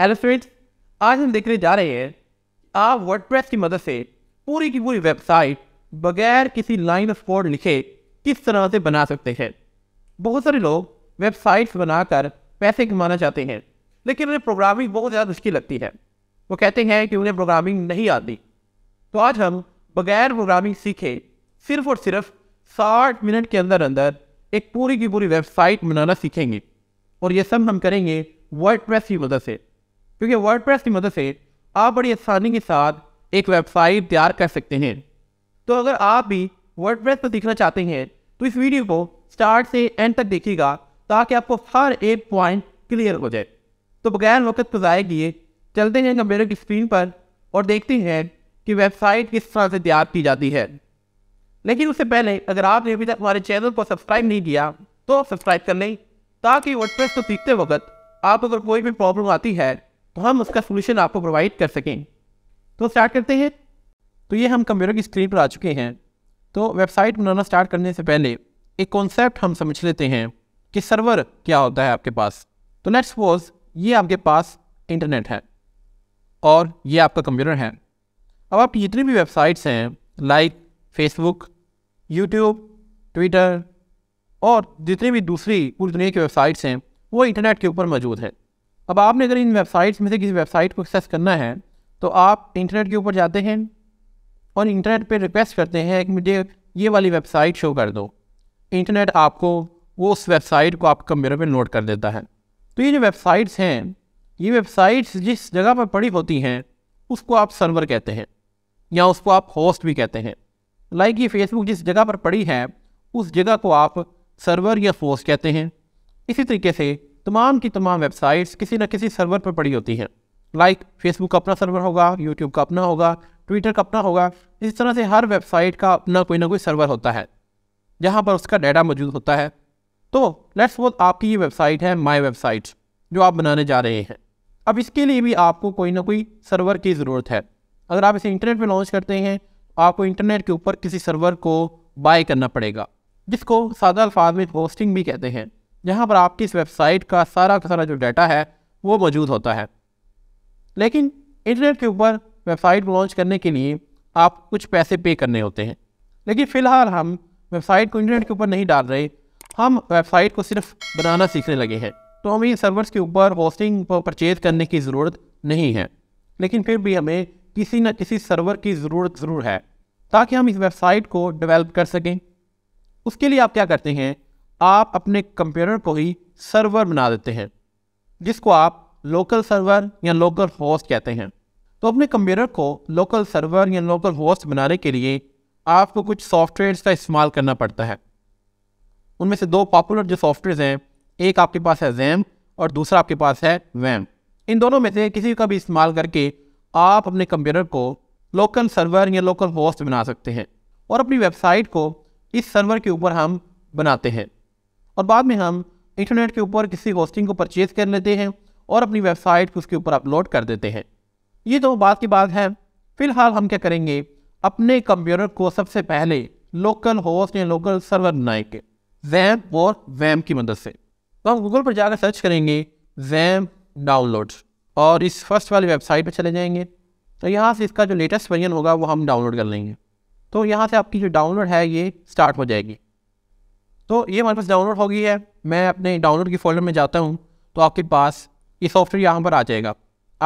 hello friends आज हम देखने जा रहे हैं आप वर्डप्रेस की मदद से पूरी की पूरी वेबसाइट बगैर किसी लाइन ऑफ कोड लिखे किस तरह से बना सकते हैं बहुत सारे लोग वेबसाइट्स बनाकर पैसे कमाना चाहते हैं लेकिन उन्हें प्रोग्रामिंग बहुत ज़्यादा मुश्किल लगती है वो कहते हैं कि उन्हें प्रोग्रामिंग नहीं आती तो आज हम बगैर प्रोग्रामिंग सीखे सिर्फ और सिर्फ साठ मिनट के अंदर अंदर एक पूरी की पूरी वेबसाइट बनाना सीखेंगे और ये सब हम करेंगे वर्ड की मदद से क्योंकि वर्ड की मदद से आप बड़ी आसानी के साथ एक वेबसाइट तैयार कर सकते हैं तो अगर आप भी वर्ड प्रेस पर सीखना चाहते हैं तो इस वीडियो को स्टार्ट से एंड तक देखिएगा ताकि आपको हर एक पॉइंट क्लियर हो जाए तो बगैर वक्त पर जाए किए चलते हैं कंप्यूटर की स्क्रीन पर और देखते हैं कि वेबसाइट किस तरह से तैयार की जाती है लेकिन उससे पहले अगर आपने अभी तक हमारे चैनल को सब्सक्राइब नहीं किया तो सब्सक्राइब कर लें ताकि प्रेस को सीखते वक्त आपको अगर कोई भी प्रॉब्लम आती है तो हम उसका सोल्यूशन आपको प्रोवाइड कर सकें तो स्टार्ट करते हैं तो ये हम कंप्यूटर की स्क्रीन पर आ चुके हैं तो वेबसाइट बनाना स्टार्ट करने से पहले एक कॉन्सेप्ट हम समझ लेते हैं कि सर्वर क्या होता है आपके पास तो लेट्स सपोज ये आपके पास इंटरनेट है और ये आपका कंप्यूटर है अब आप जितनी भी वेबसाइट्स हैं लाइक फेसबुक यूट्यूब ट्विटर और जितनी भी दूसरी पूरी दुनिया की वेबसाइट्स हैं वो इंटरनेट के ऊपर मौजूद है अब आपने अगर इन वेबसाइट्स में से किसी वेबसाइट को एक्सेस करना है तो आप इंटरनेट के ऊपर जाते हैं और इंटरनेट पे रिक्वेस्ट करते हैं कि मुझे ये वाली वेबसाइट शो कर दो इंटरनेट आपको वो उस वेबसाइट को आपके कंप्यूटर पर नोट कर देता है तो ये जो वेबसाइट्स हैं ये वेबसाइट्स जिस जगह पर पड़ी होती हैं उसको आप सर्वर कहते हैं या उसको आप होस्ट भी कहते हैं लाइक ये फेसबुक जिस जगह पर पड़ी है उस जगह को आप सर्वर या होस्ट कहते हैं इसी तरीके से तमाम की तमाम वेबसाइट्स किसी न किसी सर्वर पर पड़ी होती हैं लाइक फेसबुक का अपना सर्वर होगा यूट्यूब का अपना होगा ट्विटर का अपना होगा इस तरह से हर वेबसाइट का अपना कोई ना कोई सर्वर होता है जहाँ पर उसका डाटा मौजूद होता है तो लेट्स वो आपकी ये वेबसाइट है माई वेबसाइट जो आप बनाने जा रहे हैं अब इसके लिए भी आपको कोई ना कोई सर्वर की ज़रूरत है अगर आप इसे इंटरनेट पर लॉन्च करते हैं आपको इंटरनेट के ऊपर किसी सर्वर को बाय करना पड़ेगा जिसको सादा अल्फाज में होस्टिंग भी कहते हैं जहाँ पर आपकी इस वेबसाइट का सारा का सारा जो डाटा है वो मौजूद होता है लेकिन इंटरनेट के ऊपर वेबसाइट को लॉन्च करने के लिए आप कुछ पैसे पे करने होते हैं लेकिन फ़िलहाल हम वेबसाइट को इंटरनेट के ऊपर नहीं डाल रहे हम वेबसाइट को सिर्फ बनाना सीखने लगे हैं तो हमें सर्वर्स के ऊपर होस्टिंग परचेज करने की ज़रूरत नहीं है लेकिन फिर भी हमें किसी न किसी सर्वर की ज़रूरत ज़रूर है ताकि हम इस वेबसाइट को डेवलप कर सकें उसके लिए आप क्या करते हैं आप अपने कंप्यूटर को ही सर्वर बना देते हैं जिसको आप लोकल सर्वर या लोकल होस्ट कहते हैं तो अपने कंप्यूटर को लोकल सर्वर या लोकल होस्ट बनाने के लिए आपको कुछ सॉफ्टवेयर्स का इस्तेमाल करना पड़ता है उनमें से दो पॉपुलर जो सॉफ्टवेयर्स हैं एक आपके पास है जैम और दूसरा आपके पास है वैम इन दोनों में से किसी का भी इस्तेमाल करके आप अपने कंप्यूटर को लोकल सर्वर या लोकल होस्ट बना सकते हैं और अपनी वेबसाइट को इस सर्वर के ऊपर हम बनाते हैं और बाद में हम इंटरनेट के ऊपर किसी होस्टिंग को परचेज़ कर लेते हैं और अपनी वेबसाइट को उसके ऊपर अपलोड कर देते हैं ये तो बात की बात है फिलहाल हम क्या करेंगे अपने कंप्यूटर को सबसे पहले लोकल होस्ट या लोकल सर्वर के जैम और वैम की मदद से तो हम गूगल पर जाकर सर्च करेंगे जैम डाउनलोड और इस फर्स्ट वाली वेबसाइट पर चले जाएंगे तो यहाँ से इसका जो लेटेस्ट वर्जन होगा वो हम डाउनलोड कर लेंगे तो यहाँ से आपकी जो डाउनलोड है ये स्टार्ट हो जाएगी तो ये हमारे पास डाउनलोड हो गई है मैं अपने डाउनलोड की फोल्डर में जाता हूँ तो आपके पास ये सॉफ्टवेयर यहाँ पर आ जाएगा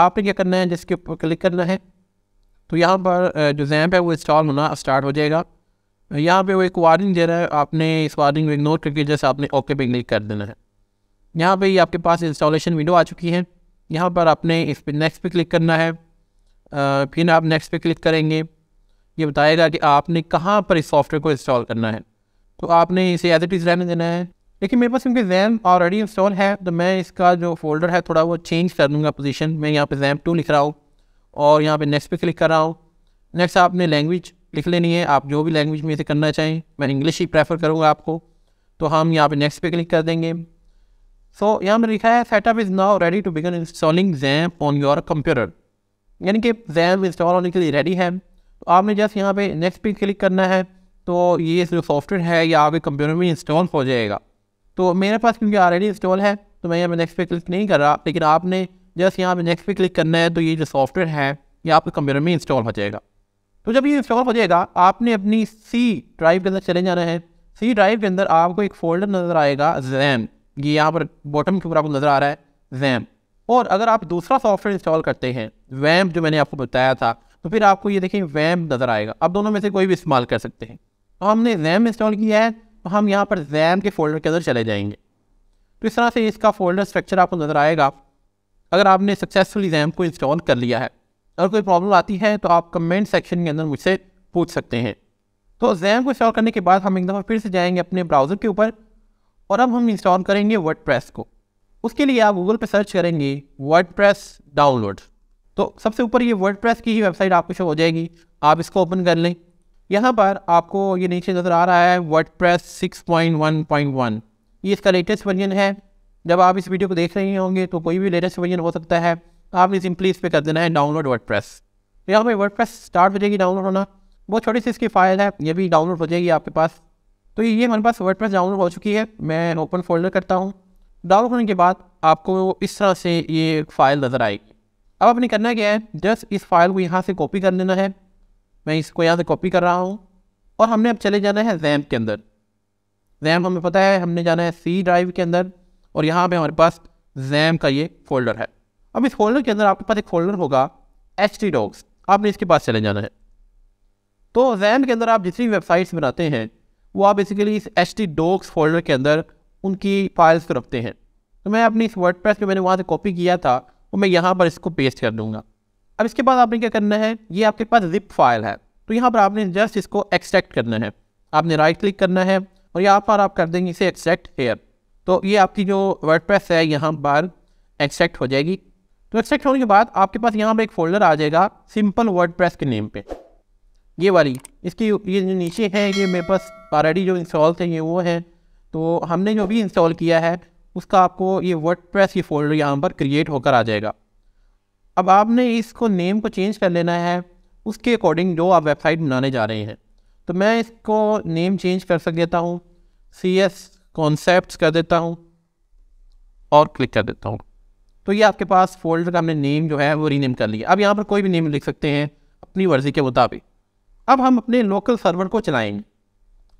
आपने क्या करना है जिसके ऊपर क्लिक करना है तो यहाँ पर जो जैम्प है वो इंस्टॉल होना स्टार्ट हो जाएगा यहाँ पे वो एक वार्निंग दे रहा है आपने इस वार्निंग को इग्नोर करके जैसे आपने ओके पे क्लिक कर देना है यहाँ पे ये आपके पास इंस्टॉलेशन विंडो आ चुकी है यहाँ पर आपने इस पर नेक्स्ट पे क्लिक करना है फिर आप नेक्स्ट पे क्लिक करेंगे ये बताएगा कि आपने कहाँ पर इस सॉफ्टवेयर को इंस्टॉल करना है तो आपने इसे एज इट इज़ रहने देना है लेकिन मेरे पास क्योंकि जैम ऑलरेडी इंस्टॉल है तो मैं इसका जो फोल्डर है थोड़ा वो चेंज कर दूंगा पोजीशन मैं यहाँ पे जैम टू लिख रहा हूँ और यहाँ पे नेक्स्ट पे क्लिक कर रहा हूँ नेक्स्ट आपने लैंग्वेज लिख लेनी है आप जो भी लैंग्वेज में इसे करना चाहें मैं इंग्लिश ही प्रेफर करूँगा आपको तो हम यहाँ पर नेक्स्ट पे क्लिक कर देंगे सो so, यहाँ पर लिखा है setup is now ready to begin installing XAMPP on your computer यानी कि जैम इंस्टॉल होने के लिए रेडी है तो आपने जस्ट यहाँ पे नेक्स्ट पे क्लिक करना है तो ये जो सॉफ्टवेयर है ये आपके कंप्यूटर में इंस्टॉल हो जाएगा तो मेरे पास क्योंकि ऑलरेडी इंस्टॉल है तो मैं यहाँ पर नेक्स्ट पे क्लिक नहीं कर रहा लेकिन आपने जस्ट यहाँ पे नेक्स्ट पे क्लिक करना है तो ये जो सॉफ्टवेयर है ये आपके कंप्यूटर में इंस्टॉल हो जाएगा तो जब ये इंस्टॉल हो जाएगा आपने अपनी सी ड्राइव के अंदर चले जाना है सी ड्राइव के अंदर आपको एक फोल्डर नज़र आएगा जैम ये यहाँ पर बॉटम के ऊपर आपको नज़र आ रहा है जैम और अगर आप दूसरा सॉफ्टवेयर इंस्टॉल करते हैं वैम जो मैंने आपको बताया था तो फिर आपको ये देखें वैम नज़र आएगा आप दोनों में से कोई भी इस्तेमाल कर सकते हैं और हमने रैम इंस्टॉल किया है तो हम यहाँ पर रैम के फोल्डर के अंदर चले जाएंगे तो इस तरह से इसका फोल्डर स्ट्रक्चर आपको नज़र आएगा अगर आपने सक्सेसफुली रैम को इंस्टॉल कर लिया है अगर कोई प्रॉब्लम आती है तो आप कमेंट सेक्शन के अंदर मुझसे पूछ सकते हैं तो रैम को इंस्टॉल करने के बाद हम एक दफ़ा फिर से जाएंगे अपने ब्राउज़र के ऊपर और अब हम इंस्टॉल करेंगे वर्ड को उसके लिए आप गूगल पर सर्च करेंगे वर्ड डाउनलोड तो सबसे ऊपर ये वर्ड की ही वेबसाइट आपको शो हो जाएगी आप इसको ओपन कर लें यहाँ पर आपको ये नीचे नज़र आ रहा है वर्ड प्रेस सिक्स ये इसका लेटेस्ट वर्जन है जब आप इस वीडियो को देख रहे होंगे तो कोई भी लेटेस्ट वर्जन हो सकता है आपने सिंपली इस पर कर देना है डाउनलोड वर्ड प्रेस यहाँ पर वर्ड प्रेस स्टार्ट हो जाएगी डाउनलोड होना बहुत छोटी सी इसकी फ़ाइल है ये भी डाउनलोड हो जाएगी आपके पास तो ये हमारे पास वर्ड प्रेस डाउनलोड हो चुकी है मैं ओपन फोल्डर करता हूँ डाउनलोड होने के बाद आपको इस तरह से ये फाइल नज़र आएगी अब आपने करना क्या है जस्ट इस फाइल को यहाँ से कॉपी कर लेना है मैं इसको यहाँ से कॉपी कर रहा हूँ और हमने अब चले जाना है रैम के अंदर रैम हमें पता है हमने जाना है सी ड्राइव के अंदर और यहाँ पे हमारे पास रैम का ये फोल्डर है अब इस फोल्डर के अंदर आपके पास एक फोल्डर होगा एच टी डॉग्स आपने इसके पास चले जाना है तो रैम के अंदर आप जितनी वेबसाइट्स बनाते हैं वो आप बेसिकली इस एच टी डॉग्स फोल्डर के अंदर उनकी फाइल्स को रखते हैं तो मैं अपनी इस वर्ड प्रेस मैंने वहाँ से कॉपी किया था और तो मैं यहाँ पर इसको पेस्ट कर दूँगा अब इसके बाद आपने क्या करना है ये आपके पास जिप फाइल है तो यहाँ पर आपने जस्ट इसको एक्सट्रैक्ट करना है आपने राइट क्लिक करना है और यहाँ पर आप कर देंगे इसे एक्सट्रैक्ट हेयर तो ये आपकी जो वर्ड है यहाँ पर एक्सट्रैक्ट हो जाएगी तो एक्सट्रैक्ट होने के बाद आपके पास यहाँ पर एक फोल्डर आ जाएगा सिंपल वर्ड के नेम पर ये वाली इसकी ये जो नीचे है ये मेरे पास ऑलरेडी जो इंस्टॉल थे ये वो है तो हमने जो भी इंस्टॉल किया है उसका आपको ये वर्ड प्रेस ये फोल्डर यहाँ पर क्रिएट होकर आ जाएगा अब आपने इसको नेम को चेंज कर लेना है उसके अकॉर्डिंग जो आप वेबसाइट बनाने जा रहे हैं तो मैं इसको नेम चेंज कर सक देता हूँ सी एस कॉन्सेप्ट कर देता हूँ और क्लिक कर देता हूँ तो ये आपके पास फोल्डर का हमने नेम जो है वो रीनेम कर लिया अब यहाँ पर कोई भी नेम लिख सकते हैं अपनी मर्ज़ी के मुताबिक अब हम अपने लोकल सर्वर को चलाएंगे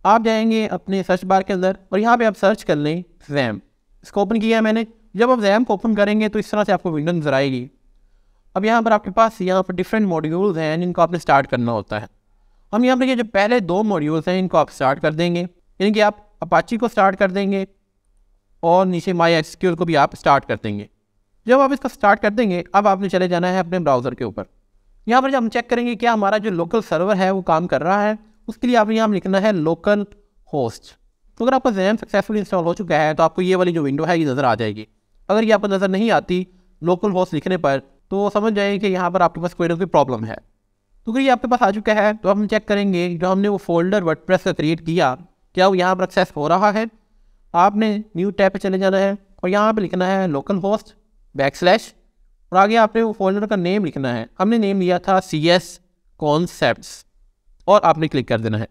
आप जाएंगे अपने सर्च बार के अंदर और यहाँ पे आप सर्च कर लें जैम इसको ओपन किया है मैंने जब आप जैम को ओपन करेंगे तो इस तरह से आपको विंडो नजर आएगी अब यहाँ पर आपके पास यहाँ पर डिफरेंट मॉड्यूल्स हैं जिनको आपने स्टार्ट करना होता है हम यहाँ पर ये जो पहले दो मॉड्यूल्स हैं इनको आप स्टार्ट कर देंगे यानी कि आप अपाची को स्टार्ट कर देंगे और नीचे माई एक्सक्यूल को भी आप स्टार्ट कर देंगे जब आप इसको स्टार्ट कर देंगे अब आपने चले जाना है अपने ब्राउज़र के ऊपर यहाँ पर जब हम चेक करेंगे क्या हमारा जो लोकल सर्वर है वो काम कर रहा है उसके लिए आपने यहाँ लिखना है लोकल होस्ट तो अगर आपका जैम सक्सेसफुल इंस्टॉल हो चुका है तो आपको ये वाली जो विंडो है ये नज़र आ जाएगी अगर ये आपको नज़र नहीं आती लोकल होस्ट लिखने पर तो समझ जाएंगे कि यहाँ पर आपके पास कोई ना कोई प्रॉब्लम है तो क्योंकि ये आपके पास आ चुका है तो हम चेक करेंगे जो हमने वो फोल्डर प्रेस का क्रिएट किया क्या वो यहाँ पर एक्सेस हो रहा है आपने न्यू टैब पे चले जाना है और यहाँ पे लिखना है लोकल होस्ट बैक स्लैश और आगे आपने वो फोल्डर का नेम लिखना है हमने नेम लिया था सी एस कॉन्सेप्ट्स और आपने क्लिक कर देना है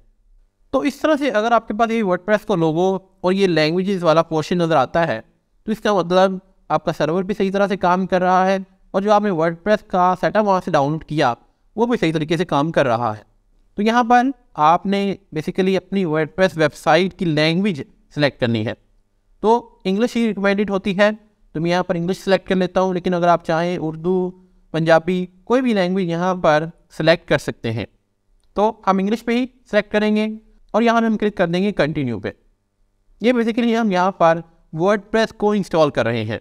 तो इस तरह से अगर आपके पास ये वर्डप्रेस का लोगो और ये लैंग्वेजेस वाला पोर्शन नज़र आता है तो इसका मतलब आपका सर्वर भी सही तरह से काम कर रहा है और जो आपने वर्ड का सेटअप वहाँ से डाउनलोड किया वो भी सही तरीके से काम कर रहा है तो यहाँ पर आपने बेसिकली अपनी वर्ड वेबसाइट की लैंग्वेज सेलेक्ट करनी है तो इंग्लिश ही रिकमेंडेड होती है तो मैं यहाँ पर इंग्लिश सेलेक्ट कर लेता हूँ लेकिन अगर आप चाहें उर्दू पंजाबी कोई भी लैंग्वेज यहाँ पर सेलेक्ट कर सकते हैं तो हम इंग्लिश पे ही सेलेक्ट करेंगे और यहाँ पर हम क्लिक कर देंगे कंटिन्यू पे ये बेसिकली हम यहाँ पर वर्ड को इंस्टॉल कर रहे हैं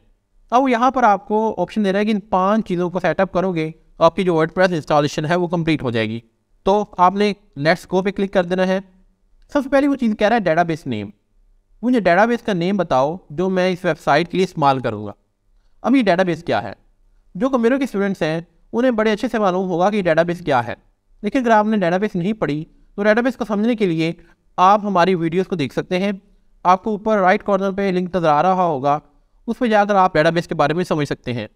अब यहाँ पर आपको ऑप्शन दे रहा है कि इन पांच चीज़ों को सेटअप करोगे आपकी जो वर्ड इंस्टॉलेशन है वो कंप्लीट हो जाएगी तो आपने लेट्स गो पे क्लिक कर देना है सबसे पहले वो चीज़ कह रहा है बेस नेम मुझे बेस का नेम बताओ जो मैं इस वेबसाइट के लिए इस्तेमाल करूँगा अब ये बेस क्या है जो कंप्यूटर के स्टूडेंट्स हैं उन्हें बड़े अच्छे से मालूम होगा कि बेस क्या है लेकिन अगर आपने बेस नहीं पढ़ी तो बेस को समझने के लिए आप हमारी वीडियोज़ को देख सकते हैं आपको ऊपर राइट कॉर्नर पर लिंक नज़र आ रहा होगा उस पर जाकर आप डेटाबेस के बारे में समझ सकते हैं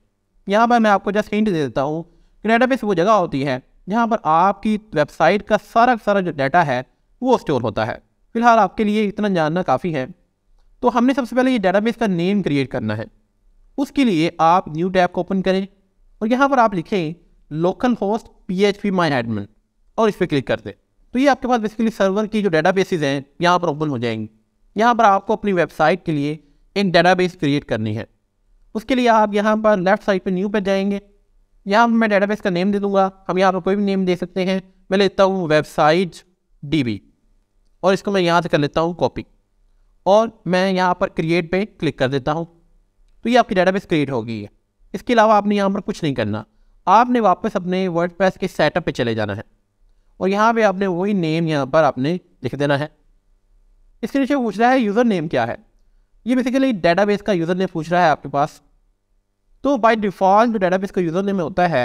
यहाँ पर मैं आपको जस्ट हिंट दे देता हूँ कि डेटाबेस वो जगह होती है जहाँ पर आपकी वेबसाइट का सारा सारा जो डाटा है वो स्टोर होता है फिलहाल आपके लिए इतना जानना काफ़ी है तो हमने सबसे पहले ये डेटाबेस का नेम क्रिएट करना है उसके लिए आप न्यू टैब को ओपन करें और यहाँ पर आप लिखें local host P H P my admin और इस पर क्लिक कर दें तो ये आपके पास बेसिकली सर्वर की जो डेटा हैं यहाँ पर ओपन हो जाएंगी यहाँ पर आपको अपनी वेबसाइट के लिए एक डेटाबेस क्रिएट करनी है उसके लिए आप यहाँ पर लेफ़्ट साइड पे न्यू पर जाएंगे यहाँ मैं डेटाबेस का नेम दे दूँगा हम यहाँ पर कोई भी नेम दे सकते हैं मैं लेता हूँ वेबसाइट डी और इसको मैं यहाँ से कर लेता हूँ कॉपी और मैं यहाँ पर क्रिएट पे क्लिक कर देता हूँ तो ये आपकी डेटाबेस क्रिएट हो गई है इसके अलावा आपने यहाँ पर कुछ नहीं करना आपने वापस अपने वर्ड के सेटअप पे चले जाना है और यहाँ पे आपने वही नेम यहाँ पर आपने लिख देना है इसके नीचे पूछ रहा है यूज़र नेम क्या है ये बेसिकली डेटाबेस का यूज़र नेम पूछ रहा है आपके पास तो बाय डिफ़ॉल्ट जो डेटाबेस का यूज़र नेम होता है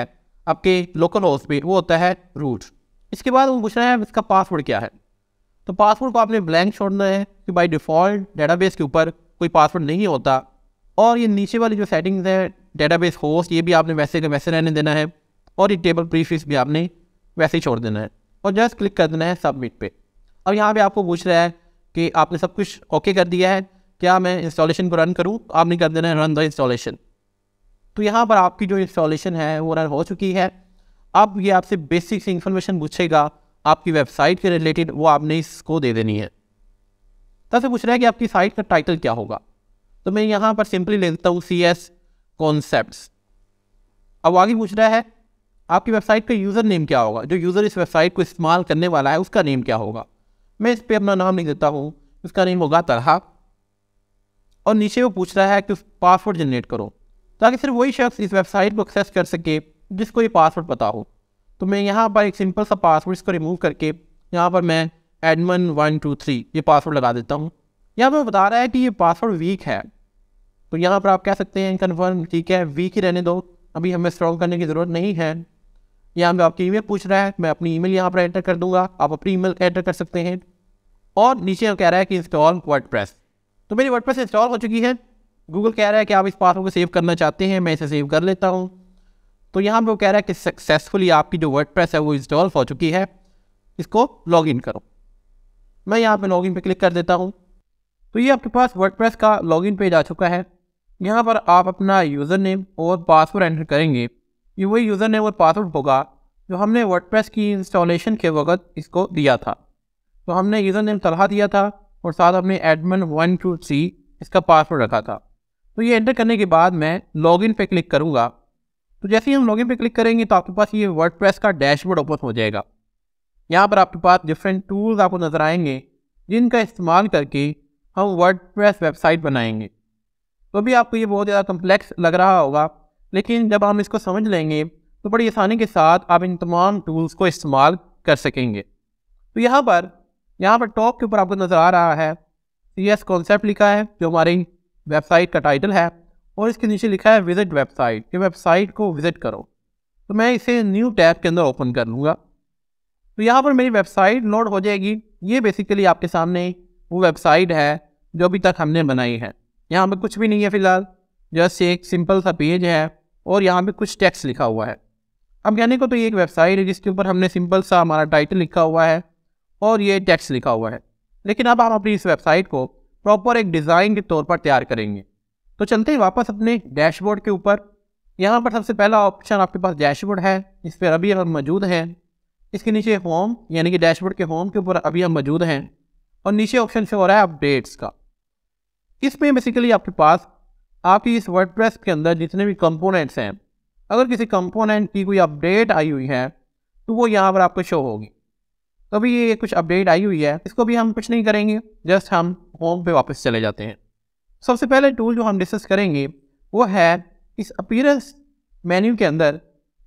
आपके लोकल होस्ट पे वो होता है रूट इसके बाद वो पूछ रहा है इसका पासवर्ड क्या है तो पासवर्ड को आपने ब्लैंक छोड़ना है कि बाई डिफ़ॉल्ट डेटाबेस के ऊपर कोई पासवर्ड नहीं होता और ये नीचे वाली जो सेटिंग्स है डेटाबेस होस्ट ये भी आपने वैसे के वैसे रहने देना है और ये टेबल प्रीफिक्स भी आपने वैसे ही छोड़ देना है और जस्ट क्लिक कर देना है सबमिट पे अब यहाँ पे आपको पूछ रहा है कि आपने सब कुछ ओके कर दिया है क्या मैं इंस्टॉलेशन को रन करूँ आपने कर देना रन द इंस्टॉलेशन तो यहाँ पर आपकी जो इंस्टॉलेशन है वो रन हो चुकी है अब ये आपसे बेसिक सी इन्फॉर्मेशन पूछेगा आपकी वेबसाइट के रिलेटेड वो आपने इसको दे देनी है तब तो से पूछ रहा है कि आपकी साइट का टाइटल क्या होगा तो मैं यहाँ पर सिंपली ले देता हूँ सी एस कॉन्सेप्ट अब आगे पूछ रहा है आपकी वेबसाइट का यूज़र नेम क्या होगा जो यूज़र इस वेबसाइट को इस्तेमाल करने वाला है उसका नेम क्या होगा मैं इस पर अपना नाम नहीं देता हूँ उसका नेम होगा तरह और नीचे वो पूछ रहा है कि पासवर्ड जनरेट करो ताकि सिर्फ वही शख्स इस वेबसाइट को एक्सेस कर सके जिसको ये पासवर्ड पता हो तो मैं यहाँ पर एक सिंपल सा पासवर्ड इसको रिमूव करके यहाँ पर मैं एडमन वन टू थ्री ये पासवर्ड लगा देता हूँ यहाँ पर बता रहा है कि ये पासवर्ड वीक है तो यहाँ पर आप कह सकते हैं कन्फर्म ठीक है वीक ही रहने दो अभी हमें स्ट्रॉन्ग करने की ज़रूरत नहीं है यहाँ पर आपकी ईमेल पूछ रहा है मैं अपनी ईमेल यहाँ पर एंटर कर दूँगा आप अपनी ईमेल एंटर कर सकते हैं और नीचे कह रहा है कि इंस्टॉल वर्ड प्रेस तो मेरी वर्डप्रेस इंस्टॉल हो चुकी है गूगल कह रहा है कि आप इस पासवर्ड को सेव करना चाहते हैं मैं इसे सेव कर लेता हूँ तो यहाँ पर वो कह रहा है कि सक्सेसफुली आपकी जो वर्डप्रेस है वो इंस्टॉल हो चुकी है इसको लॉग इन करो मैं यहाँ पर लॉग इन पर क्लिक कर देता हूँ तो ये आपके पास वर्डप्रेस का लॉग इन पेज आ चुका है यहाँ पर आप अपना यूज़र नेम और पासवर्ड एंटर करेंगे ये वही यूज़र नेम और पासवर्ड होगा जो हमने वर्डप्रेस की इंस्टॉलेशन के वक्त इसको दिया था तो हमने यूज़र नेम तलहा दिया था और साथ अपने एडमन वन टू थ्री इसका पासवर्ड रखा था तो ये एंटर करने के बाद मैं लॉगिन पे क्लिक करूँगा तो जैसे ही हम लॉगिन पे क्लिक करेंगे तो आपके पास ये वर्ड का डैशबोर्ड ओपन हो जाएगा यहाँ पर आपके पास डिफरेंट टूल्स आपको नज़र आएंगे जिनका इस्तेमाल करके हम वर्ड वेबसाइट बनाएंगे तो भी आपको ये बहुत ज़्यादा कम्प्लेक्स लग रहा होगा लेकिन जब हम इसको समझ लेंगे तो बड़ी आसानी के साथ आप इन तमाम टूल्स को इस्तेमाल कर सकेंगे तो यहाँ पर यहाँ पर टॉप के ऊपर आपको नज़र आ रहा है सी एस कॉन्सेप्ट लिखा है जो हमारी वेबसाइट का टाइटल है और इसके नीचे लिखा है विज़िट वेबसाइट ये वेबसाइट को विज़िट करो तो मैं इसे न्यू टैब के अंदर ओपन कर लूँगा तो यहाँ पर मेरी वेबसाइट लोड हो जाएगी ये बेसिकली आपके सामने वो वेबसाइट है जो अभी तक हमने बनाई है यहाँ पर कुछ भी नहीं है फ़िलहाल जस्ट एक सिंपल सा पेज है और यहाँ पर कुछ टेक्स्ट लिखा हुआ है अब कहने को तो ये एक वेबसाइट है जिसके ऊपर हमने सिंपल सा हमारा टाइटल लिखा हुआ है और ये टेक्स्ट लिखा हुआ है लेकिन अब हम अपनी इस वेबसाइट को प्रॉपर एक डिज़ाइन के तौर पर तैयार करेंगे तो चलते हैं वापस अपने डैशबोर्ड के ऊपर यहाँ पर सबसे पहला ऑप्शन आपके पास डैशबोर्ड है इस पर अभी हम मौजूद हैं इसके नीचे होम यानी कि डैशबोर्ड के होम के ऊपर अभी हम मौजूद हैं और नीचे ऑप्शन से हो रहा है अपडेट्स का इसमें बेसिकली आपके पास आपकी इस वर्ड के अंदर जितने भी कंपोनेंट्स हैं अगर किसी कंपोनेंट की कोई अपडेट आई हुई है तो वो यहाँ पर आपको शो होगी तो अभी ये कुछ अपडेट आई हुई है इसको भी हम कुछ नहीं करेंगे जस्ट हम होम पे वापस चले जाते हैं सबसे पहले टूल जो हम डिस्कस करेंगे वो है इस अपीरेंस मेन्यू के अंदर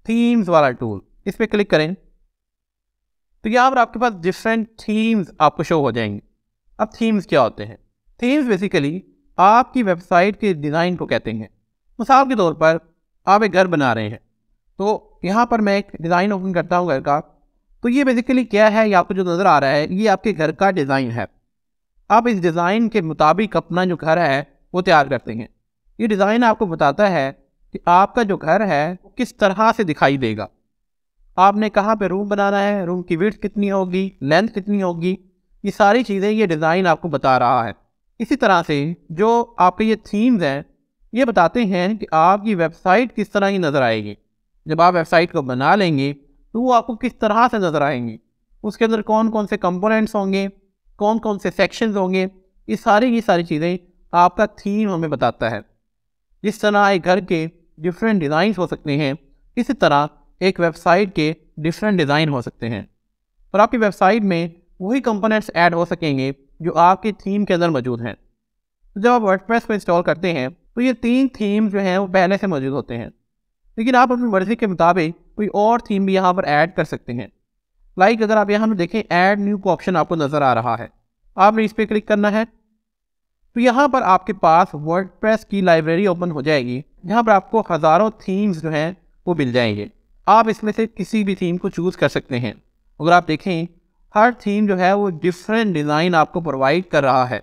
थीम्स वाला टूल इस पर क्लिक करें तो यहाँ पर आपके पास डिफरेंट थीम्स आपको शो हो जाएंगे अब थीम्स क्या होते हैं थीम्स बेसिकली आपकी वेबसाइट के डिज़ाइन को कहते हैं मिसाल के तौर पर आप एक घर बना रहे हैं तो यहाँ पर मैं एक डिज़ाइन ओपन करता हूँ घर का तो ये बेसिकली क्या है ये आपको जो नज़र आ रहा है ये आपके घर का डिज़ाइन है आप इस डिज़ाइन के मुताबिक अपना जो घर है वो तैयार करते हैं ये डिज़ाइन आपको बताता है कि आपका जो घर है वो किस तरह से दिखाई देगा आपने कहाँ पे रूम बनाना है रूम की विड्थ कितनी होगी लेंथ कितनी होगी ये सारी चीज़ें ये डिज़ाइन आपको बता रहा है इसी तरह से जो आपके ये थीम्स हैं ये बताते हैं कि आपकी वेबसाइट किस तरह की नज़र आएगी जब आप वेबसाइट को बना लेंगे तो वो आपको किस तरह से नज़र आएंगी उसके अंदर कौन कौन से कंपोनेंट्स होंगे कौन कौन से सेक्शन होंगे ये सारी की सारी चीज़ें आपका थीम हमें बताता है जिस तरह एक घर के डिफरेंट डिज़ाइन हो सकते हैं इसी तरह एक वेबसाइट के डिफरेंट डिज़ाइन हो सकते हैं और आपकी वेबसाइट में वही कंपोनेंट्स ऐड हो सकेंगे जो आपकी थीम के अंदर मौजूद हैं तो जब आप वर्डप्रेस को इंस्टॉल करते हैं तो ये तीन थीम जो हैं वो पहले से मौजूद होते हैं लेकिन आप अपनी मर्ज़ी के मुताबिक कोई और थीम भी यहाँ पर ऐड कर सकते हैं लाइक अगर आप यहाँ पर देखें ऐड न्यू का ऑप्शन आपको नज़र आ रहा है आपने इस पर क्लिक करना है तो यहाँ पर आपके पास वर्ड की लाइब्रेरी ओपन हो जाएगी यहाँ पर आपको हज़ारों थीम्स जो हैं वो मिल जाएंगे आप इसमें से किसी भी थीम को चूज़ कर सकते हैं अगर आप देखें हर थीम जो है वो डिफरेंट डिज़ाइन आपको प्रोवाइड कर रहा है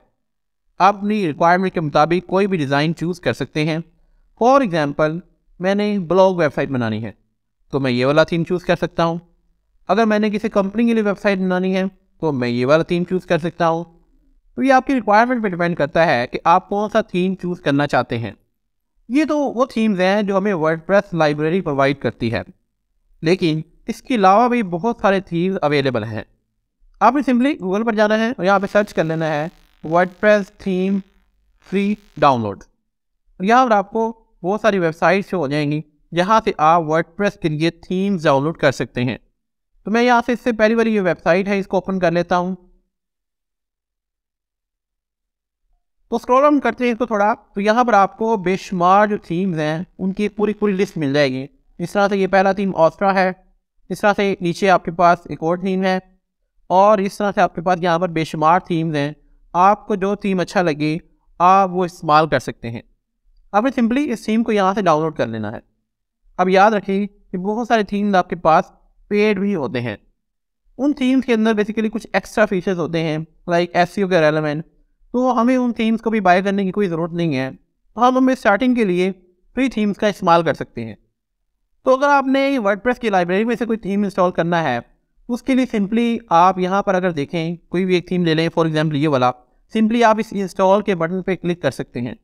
आप अपनी रिक्वायरमेंट के मुताबिक कोई भी डिज़ाइन चूज़ कर सकते हैं फॉर एग्ज़ाम्पल मैंने ब्लॉग वेबसाइट बनानी है तो मैं ये वाला थीम चूज़ कर सकता हूँ अगर मैंने किसी कंपनी के लिए वेबसाइट बनानी है तो मैं ये वाला थीम चूज़ कर सकता हूँ तो ये आपकी रिक्वायरमेंट पर डिपेंड करता है कि आप कौन सा थीम चूज़ करना चाहते हैं ये तो वो थीम्स हैं जो हमें वर्ड लाइब्रेरी प्रोवाइड करती है लेकिन इसके अलावा भी बहुत सारे थीम्स अवेलेबल हैं आपने सिंपली गूगल पर जाना है और यहाँ पर सर्च कर लेना है वर्ड थीम फ्री डाउनलोड यहाँ पर आपको बहुत सारी वेबसाइट्स हो जाएंगी यहाँ से आप वर्ड के लिए थीम्स डाउनलोड कर सकते हैं तो मैं यहाँ से इससे पहली बार ये वेबसाइट है इसको ओपन कर लेता हूँ तो स्क्रॉल ऑन करते हैं इसको थोड़ा तो यहाँ पर आपको बेशुमार जो थीम्स हैं उनकी पूरी पूरी लिस्ट मिल जाएगी इस तरह से ये पहला थीम ऑस्ट्रा है इस तरह से नीचे आपके पास एक और थीम है और इस तरह से आपके पास यहाँ पर बेशुमार थीम्स हैं आपको जो थीम अच्छा लगे आप वो इस्तेमाल कर सकते हैं आपने सिंपली इस थीम को यहाँ से डाउनलोड कर लेना है अब याद रखें कि बहुत सारे थीम्स आपके पास पेड भी होते हैं उन थीम्स के अंदर बेसिकली कुछ एक्स्ट्रा फीचर्स होते हैं लाइक एस e के रेलिवेंट तो हमें उन थीम्स को भी बाय करने की कोई ज़रूरत नहीं है तो हम हमें स्टार्टिंग के लिए फ्री थीम्स का इस्तेमाल कर सकते हैं तो अगर आपने वर्डप्रेस की लाइब्रेरी में से कोई थीम इंस्टॉल करना है उसके लिए सिंपली आप यहाँ पर अगर देखें कोई भी एक थीम ले लें फॉर एग्जाम्पल ये वाला सिंपली आप इस इंस्टॉल के बटन पर क्लिक कर सकते हैं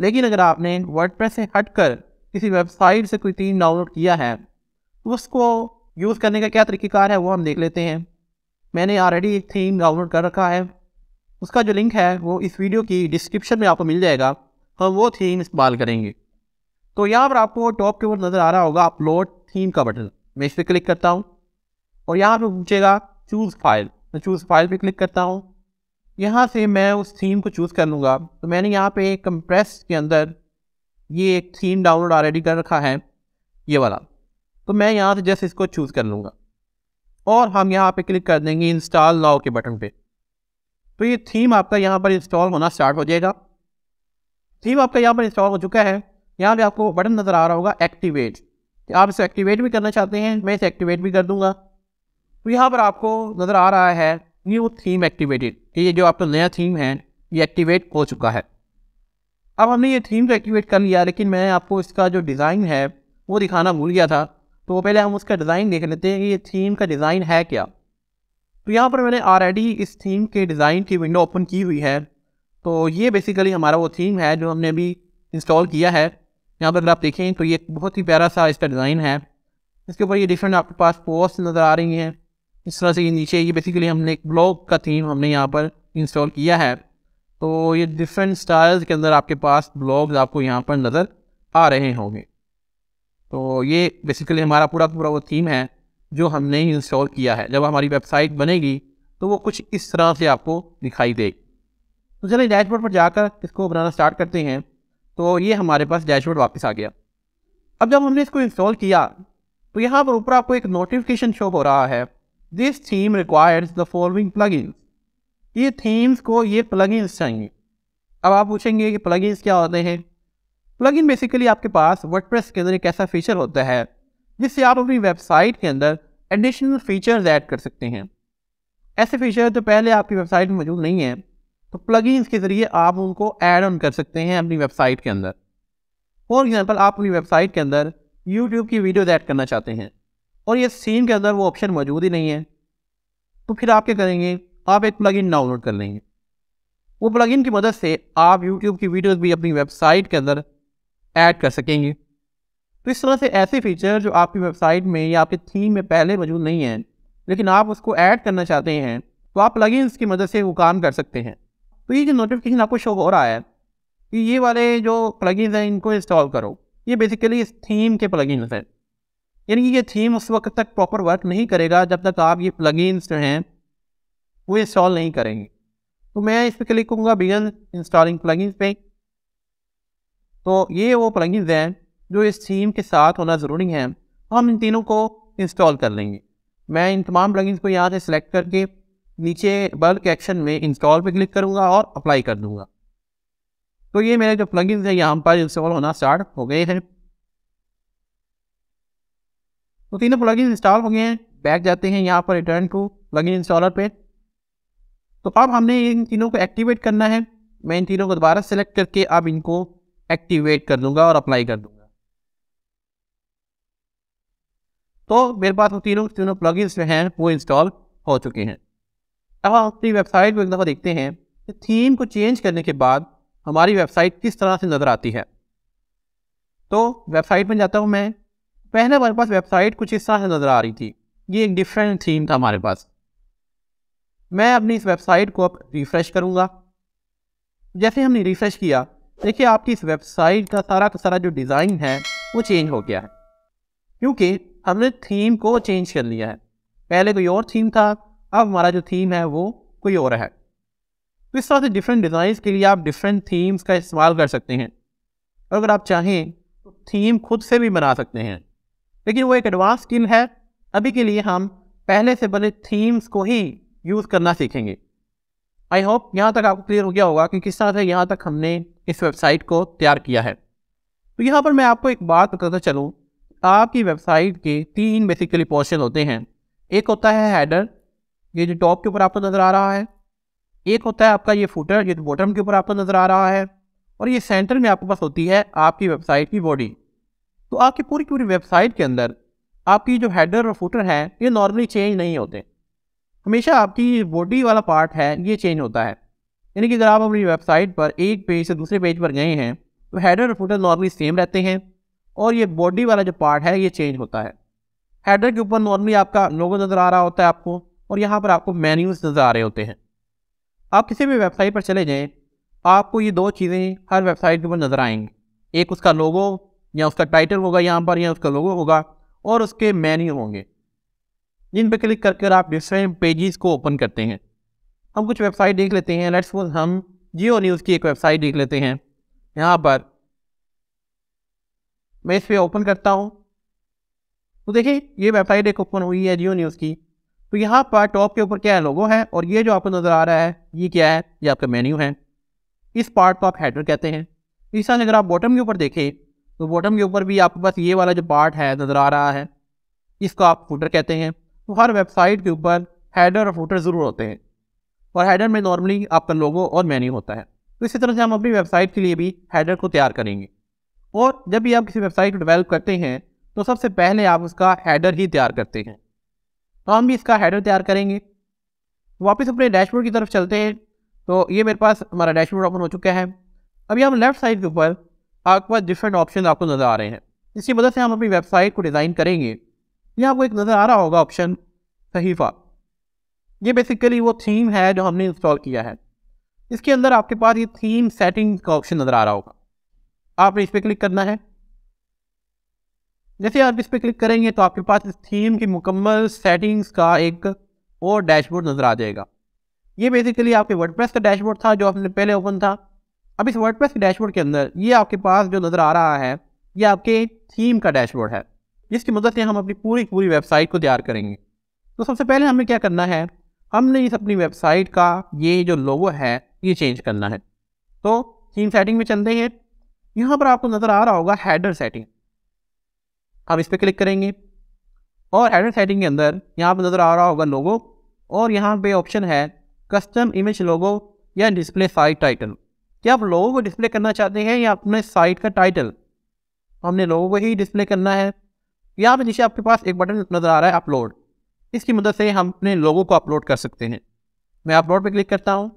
लेकिन अगर आपने वर्डप्रेस से हट कर किसी वेबसाइट से कोई थीम डाउनलोड किया है तो उसको यूज़ करने का क्या तरीक़ेकार है वो हम देख लेते हैं मैंने ऑलरेडी एक थीम डाउनलोड कर रखा है उसका जो लिंक है वो इस वीडियो की डिस्क्रिप्शन में आपको मिल जाएगा हम वो थीम इस्तेमाल करेंगे तो यहाँ पर आपको टॉप के ऊपर नज़र आ रहा होगा अपलोड थीम का बटन मैं इस पर क्लिक करता हूँ और यहाँ पर पूछेगा चूज़ फाइल मैं चूज़ फाइल पे क्लिक करता हूँ यहाँ से मैं उस थीम को चूज़ कर लूँगा तो मैंने यहाँ पे कंप्रेस के अंदर ये एक थीम डाउनलोड ऑलरेडी कर रखा है ये वाला तो मैं यहाँ से जस्ट इसको चूज़ कर लूँगा और हम यहाँ पे क्लिक कर देंगे इंस्टॉल नाव के बटन पे तो ये थीम आपका यहाँ पर इंस्टॉल होना स्टार्ट हो जाएगा थीम आपका यहाँ पर इंस्टॉल हो चुका है यहाँ पर आपको बटन नज़र आ रहा होगा एक्टिवेट कि आप इसे एक्टिवेट भी करना चाहते हैं मैं इसे एक्टिवेट भी कर दूँगा तो यहाँ पर आपको नज़र आ रहा है न्यू थीम एक्टिवेटेड ये जो आपका नया थीम है ये एक्टिवेट हो चुका है अब हमने ये थीम तो एक्टिवेट कर लिया लेकिन मैं आपको इसका जो डिज़ाइन है वो दिखाना भूल गया था तो पहले हम उसका डिज़ाइन देख लेते हैं कि ये थीम का डिज़ाइन है क्या तो यहाँ पर मैंने ऑलरेडी इस थीम के डिज़ाइन की विंडो ओपन की हुई है तो ये बेसिकली हमारा वो थीम है जो हमने अभी इंस्टॉल किया है यहाँ पर अगर आप देखें तो ये बहुत ही प्यारा सा इसका डिज़ाइन है इसके ऊपर ये डिफरेंट आपके पास पोस्ट नज़र आ रही हैं इस तरह से ये नीचे ये बेसिकली हमने एक ब्लॉग का थीम हमने यहाँ पर इंस्टॉल किया है तो ये डिफरेंट स्टाइल्स के अंदर आपके पास ब्लॉग्स आपको यहाँ पर नज़र आ रहे होंगे तो ये बेसिकली हमारा पूरा पूरा वो थीम है जो हमने इंस्टॉल किया है जब हमारी वेबसाइट बनेगी तो वो कुछ इस तरह से आपको दिखाई देगी तो चलिए डैशबोर्ड पर जाकर इसको बनाना स्टार्ट करते हैं तो ये हमारे पास डैशबोर्ड वापस आ गया अब जब हमने इसको इंस्टॉल किया तो यहाँ पर ऊपर आपको एक नोटिफिकेशन शो हो रहा है this theme requires the following plugins ये थीम्स को ये प्लगइन्स चाहिए अब आप पूछेंगे कि प्लगइन्स क्या होते हैं प्लगइन बेसिकली आपके पास वर्डप्रेस के अंदर एक ऐसा फीचर होता है जिससे आप अपनी वेबसाइट के अंदर एडिशनल फीचर्स ऐड कर सकते हैं ऐसे फीचर तो पहले आपकी वेबसाइट में मौजूद नहीं है तो प्लगइन्स के ज़रिए आप उनको ऐड ऑन कर सकते हैं अपनी वेबसाइट के अंदर फॉर एग्ज़ाम्पल आप अपनी वेबसाइट के अंदर यूट्यूब की वीडियोज़ ऐड करना चाहते हैं और ये सीन के अंदर वो ऑप्शन मौजूद ही नहीं है तो फिर आप क्या करेंगे आप एक प्लगइन डाउनलोड कर लेंगे वो प्लगइन की मदद से आप यूट्यूब की वीडियोस भी अपनी वेबसाइट के अंदर ऐड कर सकेंगे तो इस तरह से ऐसे फीचर जो आपकी वेबसाइट में या आपके थीम में पहले मौजूद नहीं हैं लेकिन आप उसको ऐड करना चाहते हैं तो आप प्लगइन्स की मदद से वो काम कर सकते हैं तो ये जो नोटिफिकेशन आपको शो हो रहा है कि ये वाले जो प्लगइन्स हैं इनको इंस्टॉल करो ये बेसिकली इस थीम के प्लगइन्स हैं यानी कि ये थीम उस वक्त तक प्रॉपर वर्क नहीं करेगा जब तक आप ये प्लगइन्स जो हैं वो इंस्टॉल नहीं करेंगे तो मैं इस पर क्लिक करूँगा बिगन इंस्टॉलिंग प्लगइन्स पे तो ये वो प्लगइन्स हैं जो इस थीम के साथ होना ज़रूरी है हम इन तीनों को इंस्टॉल कर लेंगे मैं इन तमाम प्लगइन्स को यहाँ से सिलेक्ट करके नीचे बल्क एक्शन में इंस्टॉल पे क्लिक करूँगा और अप्लाई कर दूँगा तो ये मेरे जो प्लगइन्स हैं यहाँ पर इंस्टॉल होना स्टार्ट हो गए हैं तो तीनों प्लगइन्स इंस्टॉल हो गए हैं बैक जाते हैं यहाँ पर रिटर्न टू प्लगइन इंस्टॉलर पे तो अब हमने इन तीनों को एक्टिवेट करना है मैं इन तीनों को दोबारा सेलेक्ट करके अब इनको एक्टिवेट कर दूंगा और अप्लाई कर दूंगा तो मेरे पास वो तीनों तीनों प्लगइन्स जो हैं वो इंस्टॉल हो चुके हैं अब हम अपनी वेबसाइट को एक दफ़ा देखते हैं कि थीम को चेंज करने के बाद हमारी वेबसाइट किस तरह से नज़र आती है तो वेबसाइट में जाता हूँ मैं पहले हमारे पास वेबसाइट कुछ इस तरह से नज़र आ रही थी ये एक डिफरेंट थीम था हमारे पास मैं अपनी इस वेबसाइट को अब रिफ़्रेश करूँगा जैसे हमने रिफ़्रेश किया देखिए आपकी इस वेबसाइट का सारा का सारा जो डिज़ाइन है वो चेंज हो गया है क्योंकि हमने थीम को चेंज कर लिया है पहले कोई और थीम था अब हमारा जो थीम है वो कोई और है तो इस तरह से डिफरेंट डिज़ाइन के लिए आप डिफरेंट थीम्स का इस्तेमाल कर सकते हैं और अगर आप चाहें तो थीम खुद से भी बना सकते हैं लेकिन वो एक एडवांस स्किल है अभी के लिए हम पहले से बने थीम्स को ही यूज़ करना सीखेंगे आई होप यहाँ तक आपको क्लियर हो गया होगा कि किस तरह से यहाँ तक हमने इस वेबसाइट को तैयार किया है तो यहाँ पर मैं आपको एक बात बताता चलूँ आपकी वेबसाइट के तीन बेसिकली पोर्शन होते हैं एक होता है हेडर ये जो टॉप के ऊपर आपको नज़र आ रहा है एक होता है आपका ये फूटर ये बॉटम के ऊपर आपको नज़र आ रहा है और ये सेंटर में आपके पास होती है आपकी वेबसाइट की बॉडी तो आपकी पूरी पूरी वेबसाइट के अंदर आपकी जो हैडर और फुटर हैं ये नॉर्मली चेंज नहीं होते हमेशा आपकी बॉडी वाला पार्ट है ये चेंज होता है यानी कि अगर आप अपनी वेबसाइट पर एक पेज से दूसरे पेज पर गए हैं तो हेडर और फुटर नॉर्मली सेम रहते हैं और ये बॉडी वाला जो पार्ट है ये चेंज होता है हेडर के ऊपर नॉर्मली आपका लोगो नज़र आ रहा होता है आपको और यहाँ पर आपको मेन्यूज नज़र आ रहे होते हैं आप किसी भी वेबसाइट पर चले जाएँ आपको ये दो चीज़ें हर वेबसाइट के ऊपर नज़र आएंगी एक उसका लोगो या उसका टाइटल होगा यहाँ पर या उसका लोगो होगा और उसके मेन्यू होंगे जिन पर क्लिक करके आप डिफरेंट पेजेस को ओपन करते हैं हम कुछ वेबसाइट देख लेते हैं लेट्स सपोज हम जियो न्यूज़ की एक वेबसाइट देख लेते हैं यहाँ पर मैं इस पर ओपन करता हूँ तो देखिए ये वेबसाइट एक ओपन हुई है जियो न्यूज़ की तो यहाँ पर टॉप के ऊपर क्या है लोगो है और ये जो आपको नज़र आ रहा है ये क्या है ये आपका मेन्यू है इस पार्ट को आप हैडर कहते हैं इस तरह अगर आप बॉटम के ऊपर देखें तो बॉटम के ऊपर भी आपके पास ये वाला जो पार्ट है नज़र आ रहा है इसको आप फूटर कहते हैं तो हर वेबसाइट के ऊपर हैडर और फोटर ज़रूर होते हैं और हैडर में नॉर्मली आपका लोगो और मेन्यू होता है तो इसी तरह से हम अपनी वेबसाइट के लिए भी हैडर को तैयार करेंगे और जब भी आप किसी वेबसाइट को डेवलप करते हैं तो सबसे पहले आप उसका हैडर ही तैयार करते हैं तो हम भी इसका हैडर तैयार करेंगे वापस अपने डैशबोर्ड की तरफ चलते हैं तो ये मेरे पास हमारा डैशबोर्ड ओपन हो चुका है अभी हम लेफ्ट साइड के ऊपर आपके पास डिफरेंट ऑप्शन आपको नज़र आ रहे हैं इसकी मदद से हम अपनी वेबसाइट को डिज़ाइन करेंगे ये आपको एक नज़र आ रहा होगा ऑप्शन सहीफा ये बेसिकली वो थीम है जो हमने इंस्टॉल किया है इसके अंदर आपके पास ये थीम सेटिंग का ऑप्शन नज़र आ रहा होगा आपने इस पर क्लिक करना है जैसे आप इस पर क्लिक करेंगे तो आपके पास इस थीम की मुकम्मल सेटिंग्स का एक और डैशबोर्ड नज़र आ जाएगा ये बेसिकली आपके वर्डप्रेस का डैशबोर्ड था जो आपने पहले ओपन था अब इस वर्डप्रेस के डैशबोर्ड के अंदर ये आपके पास जो नज़र आ रहा है ये आपके थीम का डैशबोर्ड है जिसकी मदद से हम अपनी पूरी पूरी वेबसाइट को तैयार करेंगे तो सबसे पहले हमें क्या करना है हमने इस अपनी वेबसाइट का ये जो लोगो है ये चेंज करना है तो थीम सेटिंग में चलते हैं यहाँ पर आपको नज़र आ रहा होगा हेडर सेटिंग हम इस पर क्लिक करेंगे और हेडर सेटिंग के अंदर यहाँ पर नज़र आ रहा होगा लोगो और यहाँ पे ऑप्शन है कस्टम इमेज लोगो या डिस्प्ले साइट टाइटल क्या आप लोगों को डिस्प्ले करना चाहते हैं या अपने साइट का टाइटल हमने लोगों को ही डिस्प्ले करना है यहाँ पे नीचे आपके पास एक बटन नज़र आ रहा है अपलोड इसकी मदद से हम अपने लोगों को अपलोड कर सकते हैं मैं अपलोड पे क्लिक करता हूँ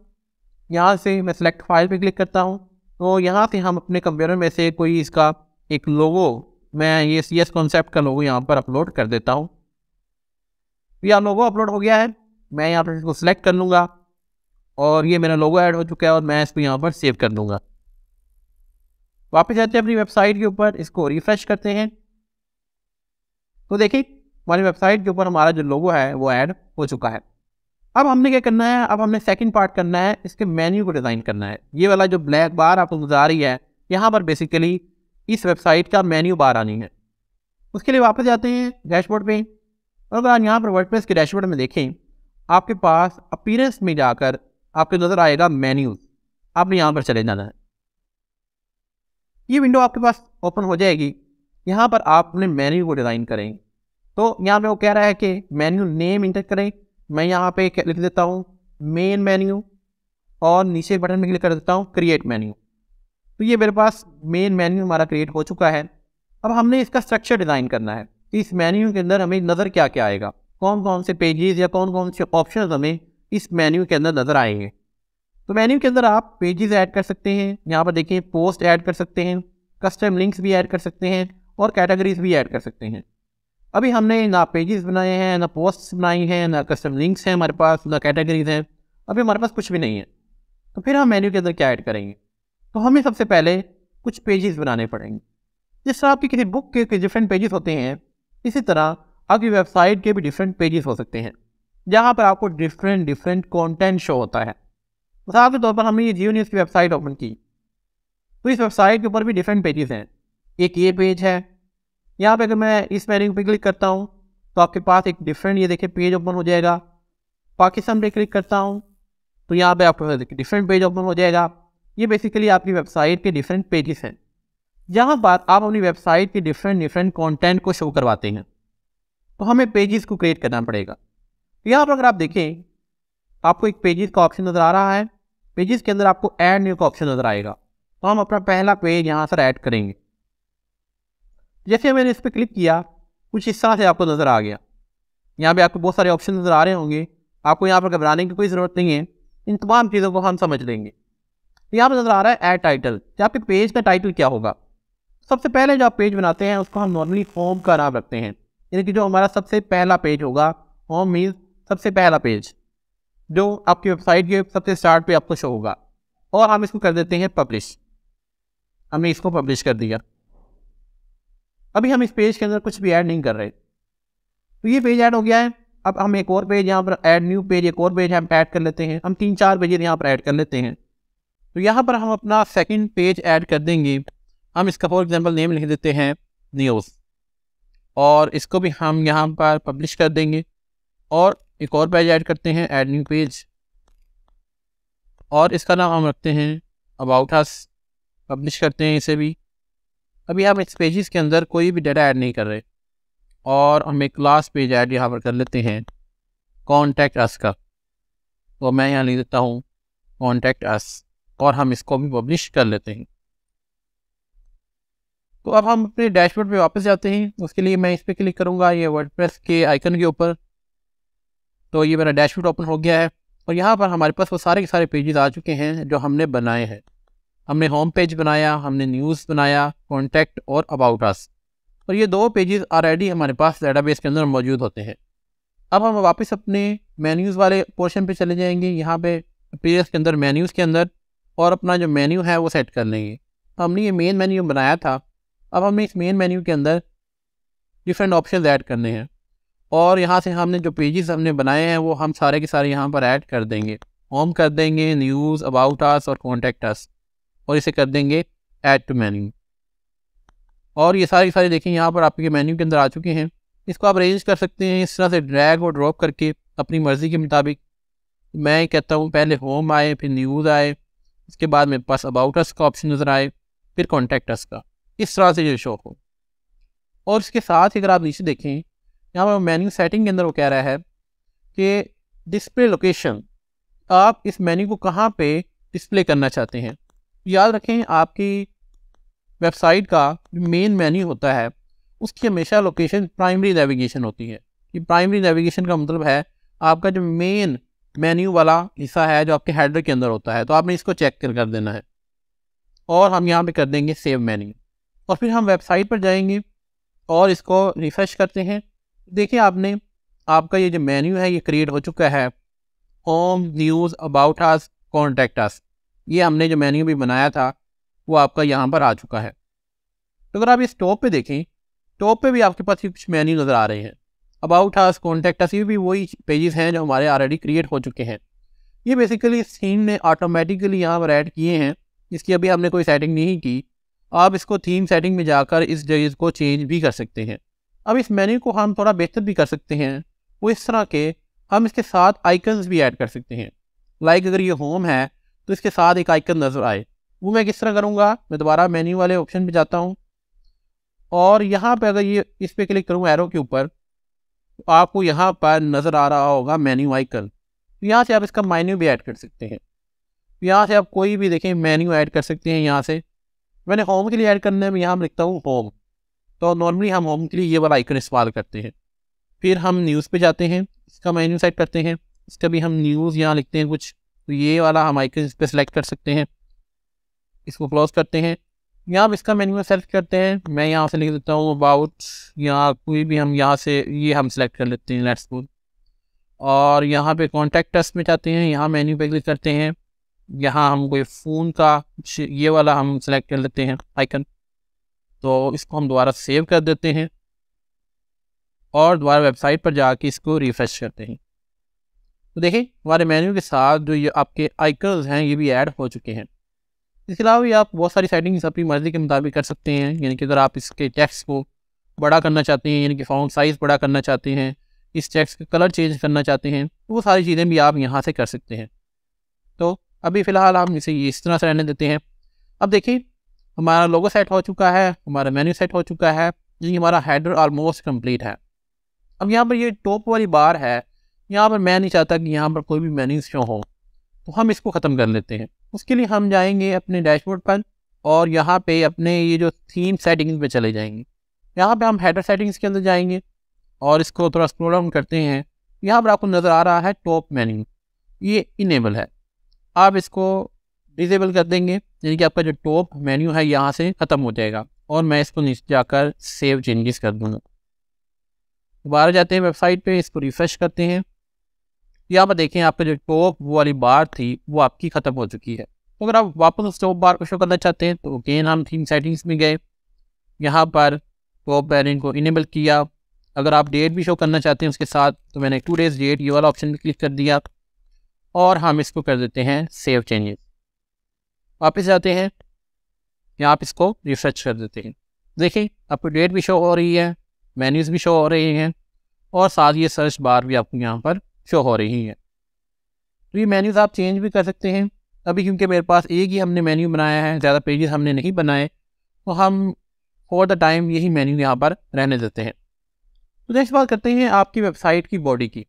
यहाँ से मैं सेलेक्ट फाइल पे क्लिक करता हूँ तो यहाँ से हम अपने कंप्यूटर में से कोई इसका एक लोगो मैं ये सी एस कॉन्सेप्ट का लोगो यहाँ पर अपलोड कर देता हूँ यह लोगो अपलोड हो गया है मैं यहाँ पर इसको सिलेक्ट कर लूँगा और ये मेरा लोगो ऐड हो चुका है और मैं इसको यहाँ पर सेव कर दूँगा वापस आते हैं अपनी वेबसाइट के ऊपर इसको रिफ्रेश करते हैं तो देखिए हमारी वेबसाइट के ऊपर हमारा जो लोगो है वो ऐड हो चुका है अब हमने क्या करना है अब हमने सेकंड पार्ट करना है इसके मेन्यू को डिज़ाइन करना है ये वाला जो ब्लैक बार आपको गुजार रही है यहाँ पर बेसिकली इस वेबसाइट का मेन्यू बार आनी है उसके लिए वापस जाते हैं डैशबोर्ड पर और अगर आप यहाँ पर वर्डप्रेस के डैशबोर्ड में देखें आपके पास अपीरेंस में जाकर आपके नज़र आएगा मेन्यूज़ आपने यहाँ पर चले जाना है ये विंडो आपके पास ओपन हो जाएगी यहाँ पर आप अपने मेन्यू को डिज़ाइन करेंगे तो यहाँ पे वो कह रहा है कि मेन्यू नेम इंटर करें मैं यहाँ पे लिख देता हूँ मेन मेन्यू और नीचे बटन में क्लिक कर देता हूँ क्रिएट मेन्यू तो ये मेरे पास मेन मेन्यू हमारा क्रिएट हो चुका है अब हमने इसका स्ट्रक्चर डिज़ाइन करना है तो इस मेन्यू के अंदर हमें नज़र क्या क्या आएगा कौन कौन से पेजेस या कौन कौन से ऑप्शन हमें इस मेन्यू के अंदर नज़र आएंगे तो मेन्यू के अंदर आप पेजेस ऐड कर सकते हैं यहाँ पर देखिए पोस्ट ऐड कर सकते हैं कस्टम लिंक्स भी ऐड कर सकते हैं और कैटेगरीज भी ऐड कर सकते हैं अभी हमने ना पेजेस बनाए हैं ना पोस्ट्स बनाई हैं ना कस्टम लिंक्स हैं हमारे पास ना कैटेगरीज हैं अभी हमारे पास कुछ भी नहीं है तो फिर हम मेन्यू के अंदर क्या ऐड करेंगे तो हमें सबसे पहले कुछ पेजेस बनाने पड़ेंगे जिस तरह आपकी किसी बुक के डिफरेंट पेजेस होते हैं इसी तरह आपकी वेबसाइट के भी डिफरेंट पेजेस हो सकते हैं जहाँ पर आपको डिफरेंट डिफरेंट कॉन्टेंट शो होता है मिसाल के तौर पर हमने ये जियो न्यूज़ की वेबसाइट ओपन की तो इस वेबसाइट के ऊपर भी डिफरेंट पेजेस हैं एक ये पेज है यहाँ पे अगर मैं इस मेन्यू पे क्लिक करता हूँ तो आपके पास एक डिफरेंट ये देखिए पेज ओपन हो जाएगा पाकिस्तान पे क्लिक करता हूँ तो यहाँ पे आपके पास डिफरेंट पेज ओपन हो जाएगा ये बेसिकली आपकी वेबसाइट के डिफरेंट पेजेस हैं जहाँ पर आप अपनी वेबसाइट के डिफरेंट डिफरेंट कॉन्टेंट को शो करवाते हैं तो हमें पेजेस को क्रिएट करना पड़ेगा यहाँ पर अगर आप देखें आपको एक पेजेस का ऑप्शन नज़र आ रहा है पेजेस के अंदर आपको ऐड न्यू का ऑप्शन नज़र आएगा तो हम अपना पहला पेज यहाँ सर ऐड करेंगे जैसे मैंने इस पर क्लिक किया कुछ इस तरह से आपको नज़र आ गया यहाँ पे आपको बहुत सारे ऑप्शन नज़र आ रहे होंगे आपको यहाँ पर घबराने की कोई ज़रूरत नहीं है इन तमाम चीज़ों को हम समझ लेंगे तो यहाँ पर नज़र आ रहा है एड टाइटल तो आपके पेज का टाइटल क्या होगा सबसे पहले जो आप पेज बनाते हैं उसको हम नॉर्मली होम का नाम रखते हैं यानी कि जो हमारा सबसे पहला पेज होगा होम मीन सबसे पहला पेज जो आपकी वेबसाइट के सबसे स्टार्ट पे आपको शो होगा और हम इसको कर देते हैं पब्लिश हमने इसको पब्लिश कर दिया अभी हम इस पेज के अंदर कुछ भी ऐड नहीं कर रहे तो ये पेज ऐड हो गया है अब हम एक और पेज यहाँ पर ऐड न्यू पेज एक और पेज हम ऐड कर लेते हैं हम तीन चार पेज यहाँ पर ऐड कर लेते हैं तो यहाँ पर हम अपना सेकंड पेज ऐड कर देंगे हम इसका फॉर एग्जांपल नेम लिख देते हैं न्यूज़ और इसको भी हम यहाँ पर पब्लिश कर देंगे और एक और पेज ऐड करते हैं ऐड न्यू पेज और इसका नाम हम रखते हैं अबाउट हस पब्लिश करते हैं इसे भी अभी हम इस पेजेस के अंदर कोई भी डाटा ऐड नहीं कर रहे और हम एक क्लास पेज ऐड यहाँ पर कर लेते हैं कॉन्टैक्ट अस का तो मैं यहाँ लिख देता हूँ कॉन्टैक्ट अस और हम इसको भी पब्लिश कर लेते हैं तो अब हम अपने डैशबोर्ड पे वापस जाते हैं उसके लिए मैं इस पर क्लिक करूँगा ये वर्डप्रेस के आइकन के ऊपर तो ये मेरा डैशबोर्ड ओपन हो गया है और यहाँ पर हमारे पास वो सारे के सारे पेजेस आ चुके हैं जो हमने बनाए हैं हमने होम पेज बनाया हमने न्यूज़ बनाया कॉन्टैक्ट और अबाउट अस और ये दो पेजेस ऑलरेडी हमारे पास डेटाबेस के अंदर मौजूद होते हैं अब हम वापस अपने मेन्यूज़ वाले पोर्शन पे चले जाएंगे यहाँ पे पेजेस के अंदर मेन्यूज़ के अंदर और अपना जो मेन्यू है वो सेट कर लेंगे तो हमने ये मेन मेन्यू बनाया था अब हमने इस मेन मेन्यू के अंदर डिफरेंट ऑप्शन ऐड करने हैं और यहाँ से हमने जो पेजेस हमने बनाए हैं वो हम सारे के सारे यहाँ पर ऐड कर देंगे होम कर देंगे न्यूज़ अबाउट आस और कॉन्टेक्ट आस और इसे कर देंगे ऐड टू मेन्यू और ये सारी सारी देखें यहाँ पर आपके मेन्यू के अंदर आ चुके हैं इसको आप अरेंज कर सकते हैं इस तरह से ड्रैग और ड्रॉप करके अपनी मर्ज़ी के मुताबिक मैं कहता हूँ पहले होम आए फिर न्यूज़ आए इसके बाद मेरे पास अबाउट अस का ऑप्शन नज़र आए फिर कॉन्टैक्ट अस का इस तरह से ये शो हो और इसके साथ ही अगर आप नीचे देखें यहाँ पर मेन्यू सेटिंग के अंदर वो कह रहा है कि डिस्प्ले लोकेशन आप इस मेन्यू को कहाँ पे डिस्प्ले करना चाहते हैं याद रखें आपकी वेबसाइट का जो मेन मेन्यू होता है उसकी हमेशा लोकेशन प्राइमरी नेविगेशन होती है कि प्राइमरी नेविगेशन का मतलब है आपका जो मेन मेन्यू वाला हिस्सा है जो आपके हेडर के अंदर होता है तो आपने इसको चेक कर देना है और हम यहाँ पे कर देंगे सेव मेन्यू और फिर हम वेबसाइट पर जाएंगे और इसको रिफ़्रेश करते हैं देखिए आपने आपका ये जो मेन्यू है ये क्रिएट हो चुका है home news about us contact us ये हमने जो मेन्यू भी बनाया था वो आपका यहाँ पर आ चुका है तो अगर आप इस टॉप पे देखें टॉप पे भी आपके पास कुछ मेन्यू नज़र आ रहे हैं अबाउट हाउस कॉन्टेक्ट ये भी वही पेजेस हैं जो हमारे ऑलरेडी क्रिएट हो चुके हैं ये बेसिकली थीम ने ऑटोमेटिकली यहाँ पर ऐड किए हैं इसकी अभी हमने कोई सेटिंग नहीं की आप इसको थीम सेटिंग में जाकर इस जगह को चेंज भी कर सकते हैं अब इस मेन्यू को हम थोड़ा बेहतर भी कर सकते हैं वो इस तरह के हम इसके साथ आइकन्स भी ऐड कर सकते हैं लाइक अगर ये होम है तो इसके साथ एक आइकन नज़र आए वो मैं किस तरह करूँगा मैं दोबारा मेन्यू वाले ऑप्शन पर जाता हूँ और यहाँ पर अगर ये इस पर क्लिक करूँ एरो के ऊपर तो आपको यहाँ पर नज़र आ रहा होगा मेन्यू आइकन तो यहाँ से आप इसका मेन्यू भी ऐड कर सकते हैं तो यहाँ से आप कोई भी देखें मेन्यू ऐड कर सकते हैं यहाँ से मैंने होम के लिए ऐड करने में यहाँ लिखता हूँ होम तो नॉर्मली हम होम के लिए ये वाला आइकन इस्तेमाल करते हैं फिर हम न्यूज़ पे जाते हैं इसका मेन्यू सेट करते हैं इसका भी हम न्यूज़ यहाँ लिखते हैं कुछ तो ये वाला हम आइकन इस पर सेलेक्ट कर सकते हैं इसको क्लोज करते हैं यहाँ आप इसका मेन्यू सेलेक्ट करते हैं मैं यहाँ से लिख देता हूँ अबाउट या कोई भी हम यहाँ से ये हम सेलेक्ट कर लेते हैं लेट्स बोल और यहाँ पे कॉन्टैक्ट टस्ट में जाते हैं यहाँ मेन्यू पे क्लिक करते हैं यहाँ हम कोई फ़ोन का ये वाला हम सेलेक्ट कर लेते हैं आइकन तो इसको हम दोबारा सेव कर देते हैं और दोबारा वेबसाइट पर जाके इसको रिफ़्रेश करते हैं तो देखें हमारे मेन्यू के साथ जो ये आपके आइकल्स हैं ये भी ऐड हो चुके हैं इसके अलावा भी आप बहुत सारी सेटिंग्स अपनी मर्ज़ी के मुताबिक कर सकते हैं यानी कि अगर आप इसके टैक्स को बड़ा करना चाहते हैं यानी कि फ़ॉन्ट साइज़ बड़ा करना चाहते हैं इस टैक्स का कलर चेंज करना चाहते हैं तो वो सारी चीज़ें भी आप यहाँ से कर सकते हैं तो अभी फ़िलहाल हम इसे इस तरह से रहने देते हैं अब देखिए हमारा लोगो सेट हो चुका है हमारा मेन्यू सेट हो चुका है यानी हमारा हेडर ऑलमोस्ट कम्प्लीट है अब यहाँ पर ये टॉप वाली बार है यहाँ पर मैं नहीं चाहता कि यहाँ पर कोई भी मेन्यू शो हो तो हम इसको ख़त्म कर लेते हैं उसके लिए हम जाएंगे अपने डैशबोर्ड पर और यहाँ पे अपने ये जो थीम सेटिंग्स पे चले जाएंगे यहाँ पे हम हेडर सेटिंग्स के अंदर जाएंगे और इसको थोड़ा स्क्रोल डाउन करते हैं यहाँ पर आपको नज़र आ रहा है टॉप मेन्यू ये इनेबल है आप इसको डिजेबल कर देंगे यानी कि आपका जो टॉप मेन्यू है यहाँ से ख़त्म हो जाएगा और मैं इसको नीचे जाकर सेव चेंजेस कर दूँगा दोबारा जाते हैं वेबसाइट पे इसको रिफ़्रेश करते हैं यहाँ पर देखें यहाँ जो टॉप वाली बार थी वो आपकी ख़त्म हो चुकी है तो अगर आप वापस उस टॉप बार को शो करना चाहते हैं तो अगेन हम थीम सेटिंग्स में गए यहाँ पर टॉप बैरिंग को इनेबल किया अगर आप डेट भी शो करना चाहते हैं उसके साथ तो मैंने टू डेज डेट ये वाला ऑप्शन क्लिक कर दिया और हम इसको कर देते हैं सेव चेंजेस वापस जाते हैं यहाँ आप इसको रिफ्रेश कर देते हैं देखिए आपको डेट भी शो हो रही है मेन्यूज़ भी शो हो रहे हैं और साथ ये सर्च बार भी आपको यहाँ पर शो हो रही है तो ये मेन्यूज़ आप चेंज भी कर सकते हैं अभी क्योंकि मेरे पास एक ही हमने मेन्यू बनाया है ज़्यादा पेजेस हमने नहीं बनाए तो हम फॉर द टाइम यही मेन्यू यहाँ पर रहने देते हैं तो नेक्स्ट बात करते हैं आपकी वेबसाइट की बॉडी की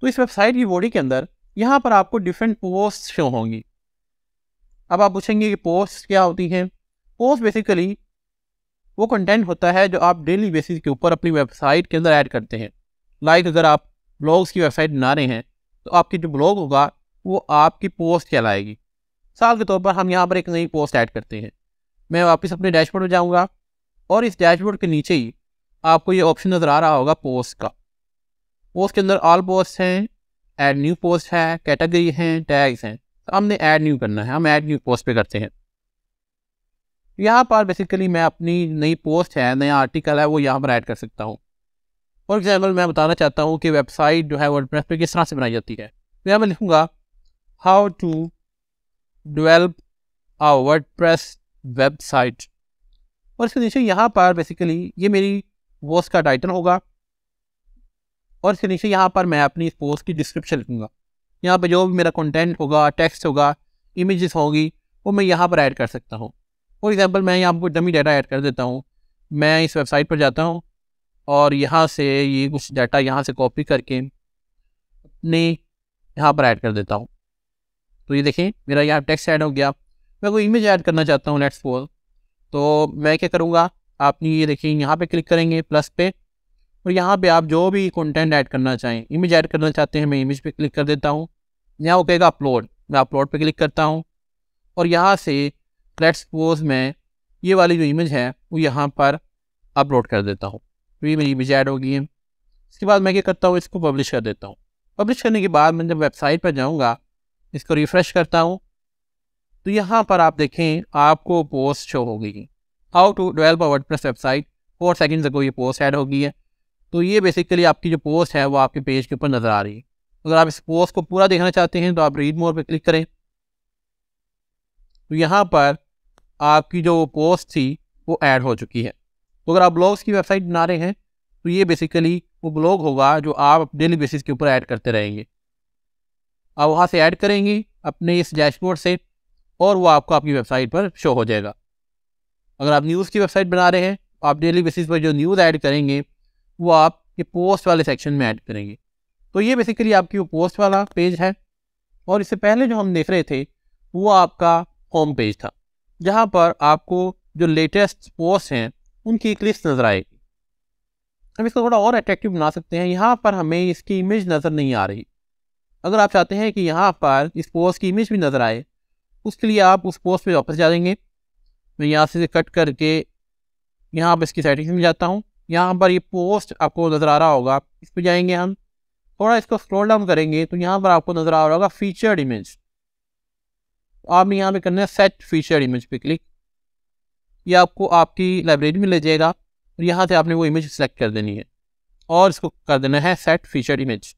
तो इस वेबसाइट की बॉडी के अंदर यहाँ पर आपको डिफरेंट पोस्ट शो होंगी अब आप पूछेंगे कि पोस्ट क्या होती हैं पोस्ट बेसिकली वो कंटेंट होता है जो आप डेली बेसिस के ऊपर अपनी वेबसाइट के अंदर ऐड करते हैं लाइक अगर आप ब्लॉग्स की वेबसाइट बना रहे हैं तो आपकी जो ब्लॉग होगा वो आपकी पोस्ट चलाएगी साल के तौर पर हम यहाँ पर एक नई पोस्ट ऐड करते हैं मैं वापस अपने डैशबोर्ड में जाऊँगा और इस डैशबोर्ड के नीचे ही आपको ये ऑप्शन नज़र आ रहा होगा पोस्ट का पोस्ट के अंदर ऑल पोस्ट हैं ऐड न्यू पोस्ट है कैटेगरी हैं टैग्स हैं तो हमने ऐड न्यू करना है हम ऐड न्यू पोस्ट पे करते हैं यहाँ पर बेसिकली मैं अपनी नई पोस्ट है नया आर्टिकल है वो यहाँ पर ऐड कर सकता हूँ फॉर एग्जाम्पल मैं बताना चाहता हूँ कि वेबसाइट जो है वर्ड प्रेस पर किस तरह से बनाई जाती है तो यहाँ मैं लिखूँगा how to develop a WordPress website और इसके नीचे यहाँ पर बेसिकली ये मेरी वॉस का टाइटल होगा और इसके नीचे यहाँ पर मैं अपनी पोस्ट की डिस्क्रिप्शन लिखूँगा यहाँ पर जो भी मेरा कंटेंट होगा टेक्स्ट होगा इमेजेस होगी वो मैं यहाँ पर ऐड कर सकता हूँ फॉर एग्ज़ाम्पल मैं यहाँ पर डमी डाटा ऐड कर देता हूँ मैं इस वेबसाइट पर जाता हूँ और यहाँ से ये कुछ डाटा यहाँ से कॉपी करके अपने यहाँ पर ऐड कर देता हूँ तो ये देखें मेरा यहाँ टेक्स्ट ऐड हो गया मैं कोई इमेज ऐड करना चाहता हूँ लेट्स सपोज तो मैं क्या करूँगा आपने ये देखें यहाँ पे क्लिक करेंगे प्लस पे और यहाँ पे आप जो भी कंटेंट ऐड करना चाहें इमेज ऐड करना चाहते हैं मैं इमेज पे क्लिक कर देता हूँ यहाँ वो कहेगा अपलोड मैं अपलोड पे क्लिक करता हूँ और यहाँ से लेट्स फोज में ये वाली जो इमेज है वो यहाँ पर अपलोड कर देता हूँ भी मेरी इमेज ऐड होगी इसके बाद मैं क्या करता हूँ इसको पब्लिश कर देता हूँ पब्लिश करने के बाद मैं जब वेबसाइट पर जाऊँगा इसको रिफ़्रेश करता हूँ तो यहाँ पर आप देखें आपको पोस्ट शो हो गई how to develop word plus website four second ago ये पोस्ट ऐड हो गई है तो ये बेसिकली आपकी जो पोस्ट है वो आपके पेज के ऊपर नज़र आ रही है अगर आप इस पोस्ट को पूरा देखना चाहते हैं तो आप रीड मोर पे क्लिक करें तो यहाँ पर आपकी जो पोस्ट थी वो ऐड हो चुकी है तो अगर आप ब्लॉग्स की वेबसाइट बना रहे हैं तो ये बेसिकली वो ब्लॉग होगा जो आप डेली बेसिस के ऊपर ऐड करते रहेंगे आप वहाँ से ऐड करेंगे अपने इस डैशबोर्ड से और वो आपको आपकी वेबसाइट पर शो हो जाएगा अगर आप न्यूज़ की वेबसाइट बना रहे हैं तो आप डेली बेसिस पर जो न्यूज़ ऐड करेंगे वो आप ये पोस्ट वाले सेक्शन में ऐड करेंगे तो ये बेसिकली आपकी वो पोस्ट वाला पेज है और इससे पहले जो हम देख रहे थे वो आपका होम पेज था जहाँ पर आपको जो लेटेस्ट पोस्ट हैं उनकी एक लिस्ट नज़र आएगी हम इसको थोड़ा और अट्रैक्टिव बना सकते हैं यहाँ पर हमें इसकी इमेज नज़र नहीं आ रही अगर आप चाहते हैं कि यहाँ पर इस पोस्ट की इमेज भी नज़र आए उसके लिए आप उस पोस्ट पे वापस देंगे मैं यहाँ से कट करके यहाँ पर इसकी सेटिंग्स में जाता हूँ यहाँ पर ये पोस्ट आपको नज़र आ रहा होगा इस पर जाएंगे हम थोड़ा इसको स्क्रॉल डाउन करेंगे तो यहाँ पर आपको नज़र आ रहा होगा फीचर्ड इमेज आपने यहाँ पे करना है सेट फीचर्ड इमेज पे क्लिक ये आपको आपकी लाइब्रेरी में ले जाएगा और यहाँ से आपने वो इमेज सेलेक्ट कर देनी है और इसको कर देना है सेट फीचर इमेज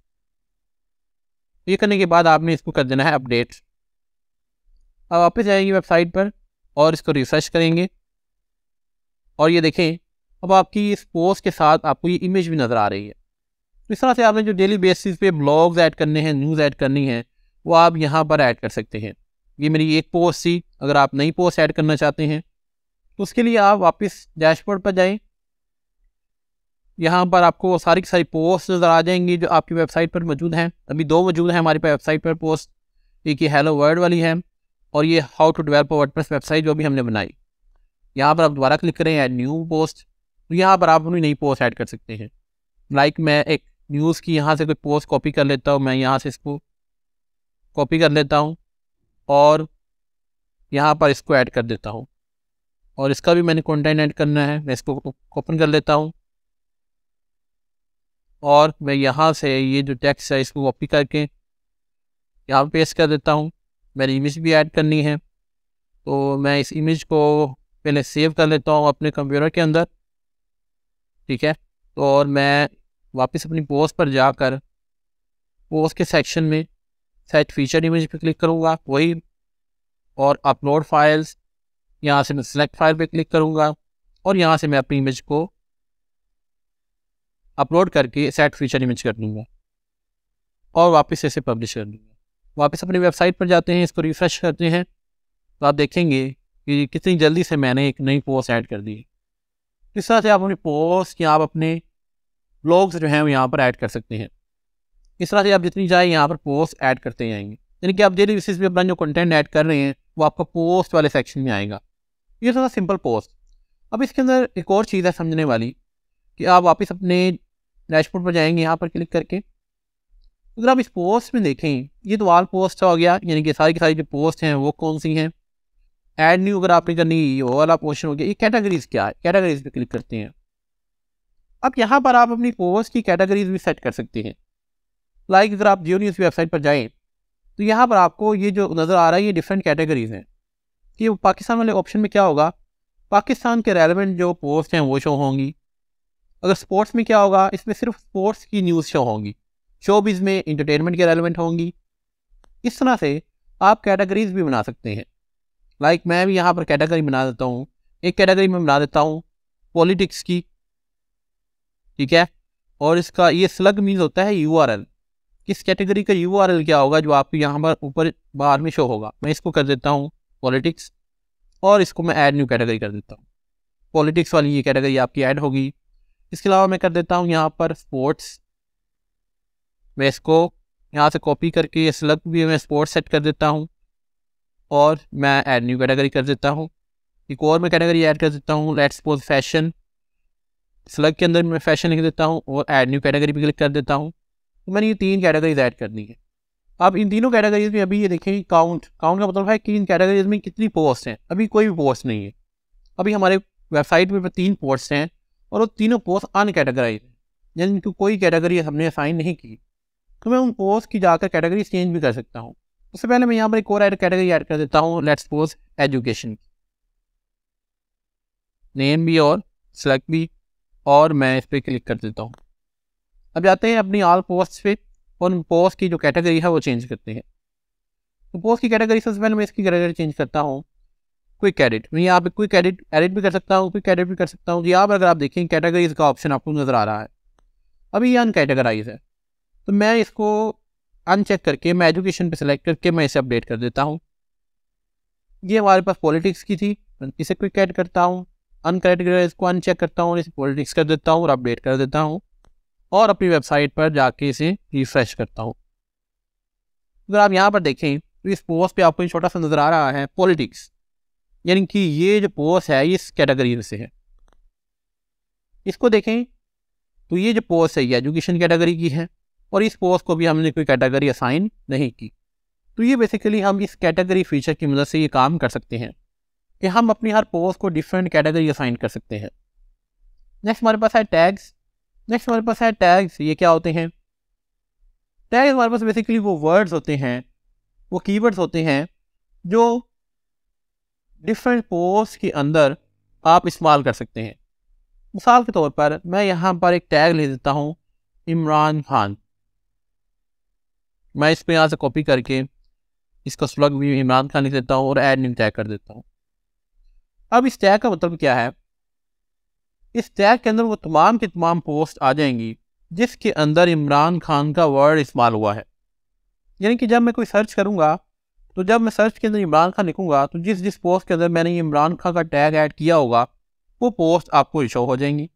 ये करने के बाद आपने इसको कर देना है अपडेट अब वापस जाएंगे वेबसाइट पर और इसको रिफ्रेश करेंगे और ये देखें अब आपकी इस पोस्ट के साथ आपको ये इमेज भी नज़र आ रही है तो इस तरह से आपने जो डेली बेसिस पे ब्लॉग्स ऐड करने हैं न्यूज़ ऐड करनी है वो आप यहाँ पर ऐड कर सकते हैं ये मेरी एक पोस्ट थी अगर आप नई पोस्ट ऐड करना चाहते हैं उसके लिए आप वापस डैशबोर्ड पर जाएं यहाँ पर आपको सारी की सारी पोस्ट नज़र आ जाएंगी जो आपकी वेबसाइट पर मौजूद हैं अभी दो मौजूद हैं हमारी वेबसाइट पर पोस्ट एक ये हेलो वर्ल्ड वाली है और ये how to develop word website जो भी हमने बनाई यहाँ पर आप दोबारा क्लिक करें ऐड न्यू पोस्ट यहाँ पर आप अपनी नई पोस्ट ऐड कर सकते हैं लाइक मैं एक न्यूज़ की यहाँ से कोई पोस्ट कॉपी कर लेता हूँ मैं यहाँ से इसको कॉपी कर लेता हूँ और यहाँ पर इसको ऐड कर देता हूँ और इसका भी मैंने कॉन्टेंट ऐड करना है मैं इसको ओपन कर लेता हूँ और मैं यहाँ से ये जो टेक्स्ट है इसको कॉपी करके यहाँ पेस्ट कर देता हूँ मैंने इमेज भी ऐड करनी है तो मैं इस इमेज को पहले सेव कर लेता हूँ अपने कंप्यूटर के अंदर ठीक है तो और मैं वापस अपनी पोस्ट पर जाकर पोस्ट के सेक्शन में सेट फीचर इमेज पर क्लिक करूँगा वही और अपलोड फाइल्स यहाँ से मैं सिलेक्ट फाइल पे क्लिक करूँगा और यहाँ से मैं अपनी इमेज को अपलोड करके सेट फीचर इमेज कर दूँगा और वापस इसे पब्लिश कर दूँगा वापस अपनी वेबसाइट पर जाते हैं इसको रिफ्रेश करते हैं तो आप देखेंगे कि कितनी जल्दी से मैंने एक नई पोस्ट ऐड कर दी इस तरह से आप अपनी पोस्ट या आप अपने ब्लॉग्स जो हैं वो यहाँ पर ऐड कर सकते हैं इस तरह से आप जितनी जाए यहाँ पर पोस्ट ऐड करते जाएंगे यानी कि आप डेली बेसिस पर अपना जो कंटेंट ऐड कर रहे हैं वो आपका पोस्ट वाले सेक्शन में आएगा ये थोड़ा सिंपल पोस्ट अब इसके अंदर एक और चीज़ है समझने वाली कि आप वापस अपने डैशबोर्ड पर जाएंगे यहाँ पर क्लिक करके अगर आप इस पोस्ट में देखें ये तो वाल पोस्ट हो गया यानी कि सारी की सारी जो पोस्ट हैं वो कौन सी हैं ऐड न्यू अगर आपने करनी ये वाला पोस्टन हो गया ये कैटेगरीज क्या है कैटेगरीज पर क्लिक करते हैं अब यहाँ पर आप अपनी पोस्ट की कैटेगरीज भी सेट कर सकते हैं लाइक अगर आप जियो न्यूज़ वेबसाइट पर जाएँ तो यहाँ पर आपको ये जो नज़र आ रहा है ये डिफरेंट कैटेगरीज हैं कि पाकिस्तान वाले ऑप्शन में क्या होगा पाकिस्तान के रेलिवेंट जो पोस्ट हैं वो शो होंगी अगर स्पोर्ट्स में क्या होगा इसमें सिर्फ स्पोर्ट्स की न्यूज़ शो होंगी शोबिज़ में इंटरटेनमेंट के रेलिवेंट होंगी इस तरह से आप कैटेगरीज भी बना सकते हैं लाइक like मैं भी यहाँ पर कैटेगरी बना देता हूँ एक कैटेगरी में बना देता हूँ पॉलिटिक्स की ठीक है और इसका ये स्लग मीन होता है यू आर एल किस कैटेगरी का यू आर एल क्या होगा जो आपको यहाँ पर ऊपर बाहर में शो होगा मैं इसको कर देता हूँ पॉलिटिक्स और इसको मैं ऐड न्यू कैटेगरी कर देता हूँ पॉलिटिक्स वाली ये कैटेगरी आपकी ऐड होगी इसके अलावा मैं कर देता हूँ यहाँ पर स्पोर्ट्स मैं इसको यहाँ से कॉपी करके ये स्लग भी मैं स्पोर्ट्स सेट कर देता हूँ और मैं ऐड न्यू कैटेगरी कर देता हूँ एक और मैं कैटेगरी ऐड कर देता हूँ लेट्स सपोज फैशन स्लग के अंदर मैं फैशन लिख देता हूँ और ऐड न्यू कैटेगरी भी क्लिक कर देता हूँ तो मैंने ये तीन कैटेगरीज ऐड करनी है आप इन तीनों कैटेगरीज में अभी ये देखें काउंट काउंट का मतलब है कि इन कैटेगरीज में कितनी पोस्ट हैं अभी कोई भी पोस्ट नहीं है अभी हमारे वेबसाइट पर तीन पोस्ट हैं और वो तीनों पोस्ट अनकेटेगराइज हैं यानी कोई कैटेगरी हमने असाइन नहीं की तो मैं उन पोस्ट की जाकर कैटेगरी चेंज भी कर सकता हूँ उससे पहले मैं यहाँ पर एक और कैटेगरी ऐड कर देता हूँ लेट्स पोज एजुकेशन की नेम भी और सेलेक्ट भी और मैं इस पर क्लिक कर देता हूँ अब जाते हैं अपनी आल पोस्ट पर और पोस्ट की जो कैटेगरी है वो चेंज करते हैं पोस्ट तो की कैटेगरी सबसे पहले मैं इसकी कैटेगरी चेंज करता हूँ क्विक एडिट मैं यहाँ पे क्विक एडिट एडिट भी कर सकता हूँ क्विक एडिट भी कर सकता हूँ यहाँ पर अगर आप देखें कैटेगरीज का ऑप्शन आपको नज़र आ रहा है अभी ये अनकैटेगराइज है तो मैं इसको अनचेक करके मैं एजुकेशन पे सेलेक्ट करके मैं इसे अपडेट कर देता हूँ ये हमारे पास पॉलिटिक्स की थी इसे क्विक एड करता हूँ अनकैटेगराइज को अनचेक करता हूँ इसे पॉलिटिक्स कर देता हूँ और अपडेट कर देता हूँ और अपनी वेबसाइट पर जाके इसे रिफ्रेश करता हूँ अगर आप यहाँ पर देखें तो इस पोस्ट पे आपको छोटा सा नज़र आ रहा है पॉलिटिक्स यानी कि ये जो पोस्ट है इस कैटेगरी में से है इसको देखें तो ये जो पोस्ट है ये एजुकेशन कैटेगरी की है और इस पोस्ट को भी हमने कोई कैटेगरी असाइन नहीं की तो ये बेसिकली हम इस कैटेगरी फीचर की मदद से ये काम कर सकते हैं कि हम अपनी हर पोस्ट को डिफरेंट कैटेगरी असाइन कर सकते हैं नेक्स्ट हमारे पास है टैग्स नेक्स्ट हमारे पास है टैग्स ये क्या होते हैं टैग्स हमारे पास बेसिकली वो वर्ड्स होते हैं वो कीवर्ड्स होते हैं जो डिफरेंट पोस्ट के अंदर आप इस्तेमाल कर सकते हैं मिसाल के तौर पर मैं यहाँ पर एक टैग ले देता हूँ इमरान खान मैं इस पर यहाँ से कॉपी करके इसका स्लग भी इमरान खान लिख देता हूँ और ऐड न्यू टैग कर देता हूँ अब इस टैग का मतलब क्या है इस टैग के अंदर वो तमाम की तमाम पोस्ट आ जाएंगी जिसके अंदर इमरान खान का वर्ड इस्तेमाल हुआ है यानी कि जब मैं कोई सर्च करूँगा तो जब मैं सर्च के अंदर इमरान खान लिखूँगा तो जिस जिस पोस्ट के अंदर मैंने इमरान खान का टैग ऐड किया होगा वो पोस्ट आपको इशो हो जाएंगी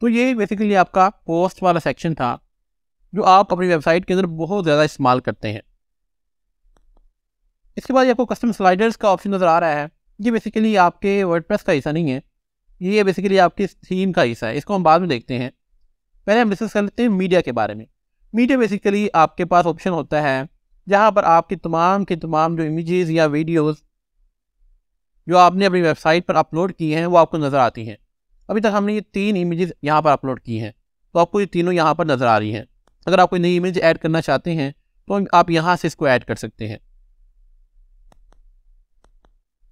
तो ये बेसिकली आपका पोस्ट वाला सेक्शन था जो आप अपनी वेबसाइट के अंदर बहुत ज़्यादा इस्तेमाल करते हैं इसके बाद आपको कस्टम स्लाइडर्स का ऑप्शन नज़र आ रहा है ये बेसिकली आपके वर्डप्रेस का हिस्सा नहीं है ये बेसिकली आपकी थीम का हिस्सा है इसको हम बाद में देखते हैं पहले हम डिस्कस कर लेते हैं मीडिया के बारे में मीडिया बेसिकली आपके पास ऑप्शन होता है जहाँ पर आपके तमाम के तमाम जो इमेजेस या वीडियोस जो आपने अपनी वेबसाइट पर अपलोड की हैं वो आपको नज़र आती हैं अभी तक हमने ये तीन इमेजेस यहाँ पर अपलोड की हैं तो आपको ये तीनों यहाँ पर नज़र आ रही हैं अगर आप कोई नई इमेज ऐड करना चाहते हैं तो आप यहाँ से इसको ऐड कर सकते हैं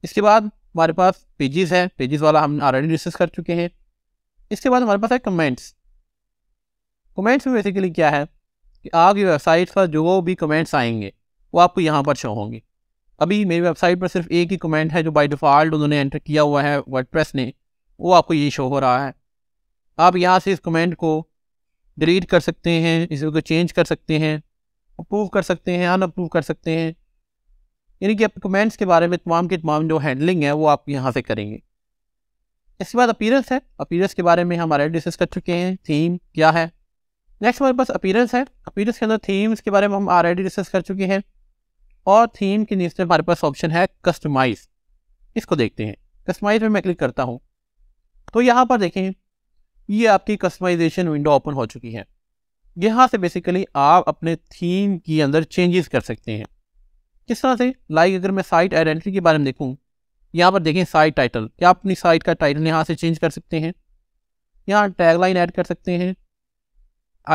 इसके बाद हमारे पास पेजेस है पेजेस वाला हम ऑलरेडी डिस्कस कर चुके हैं इसके बाद हमारे पास है कमेंट्स कमेंट्स में बेसिकली क्या है कि आपकी वेबसाइट पर जो भी कमेंट्स आएंगे वो आपको यहाँ पर शो होंगे अभी मेरी वेबसाइट पर सिर्फ एक ही कमेंट है जो बाई डिफ़ॉल्ट उन्होंने एंटर किया हुआ है वर्डप्रेस ने वो आपको ये शो हो रहा है आप यहाँ से इस कमेंट को डिलीट कर सकते हैं इसको चेंज कर सकते हैं अप्रूव कर सकते हैं अन अप्रूव कर सकते हैं यानी कि आप कमेंट्स के बारे में तमाम के तमाम जो हैंडलिंग है वो आप यहाँ से करेंगे इसके बाद अपीरेंस है अपीरेंस के बारे में हम ऑलरेडी डिस्कस कर चुके हैं थीम क्या है नेक्स्ट हमारे पास अपीरेंस है अपीरेंस के अंदर थीम्स के बारे में हम ऑलरेडी डिस्कस कर चुके हैं और थीम के नीचे हमारे पास ऑप्शन है कस्टमाइज इसको देखते हैं कस्टमाइज में मैं क्लिक करता हूँ तो यहाँ पर देखें ये आपकी कस्टमाइजेशन विंडो ओपन हो चुकी है यहाँ से बेसिकली आप अपने थीम के अंदर चेंजेस कर सकते हैं किस तरह से लाइक अगर मैं साइट आइडेंटिटी के बारे में देखूँ यहाँ पर देखें साइट टाइटल क्या आप अपनी साइट का टाइटल यहाँ से चेंज कर सकते हैं यहाँ टैगलाइन ऐड कर सकते हैं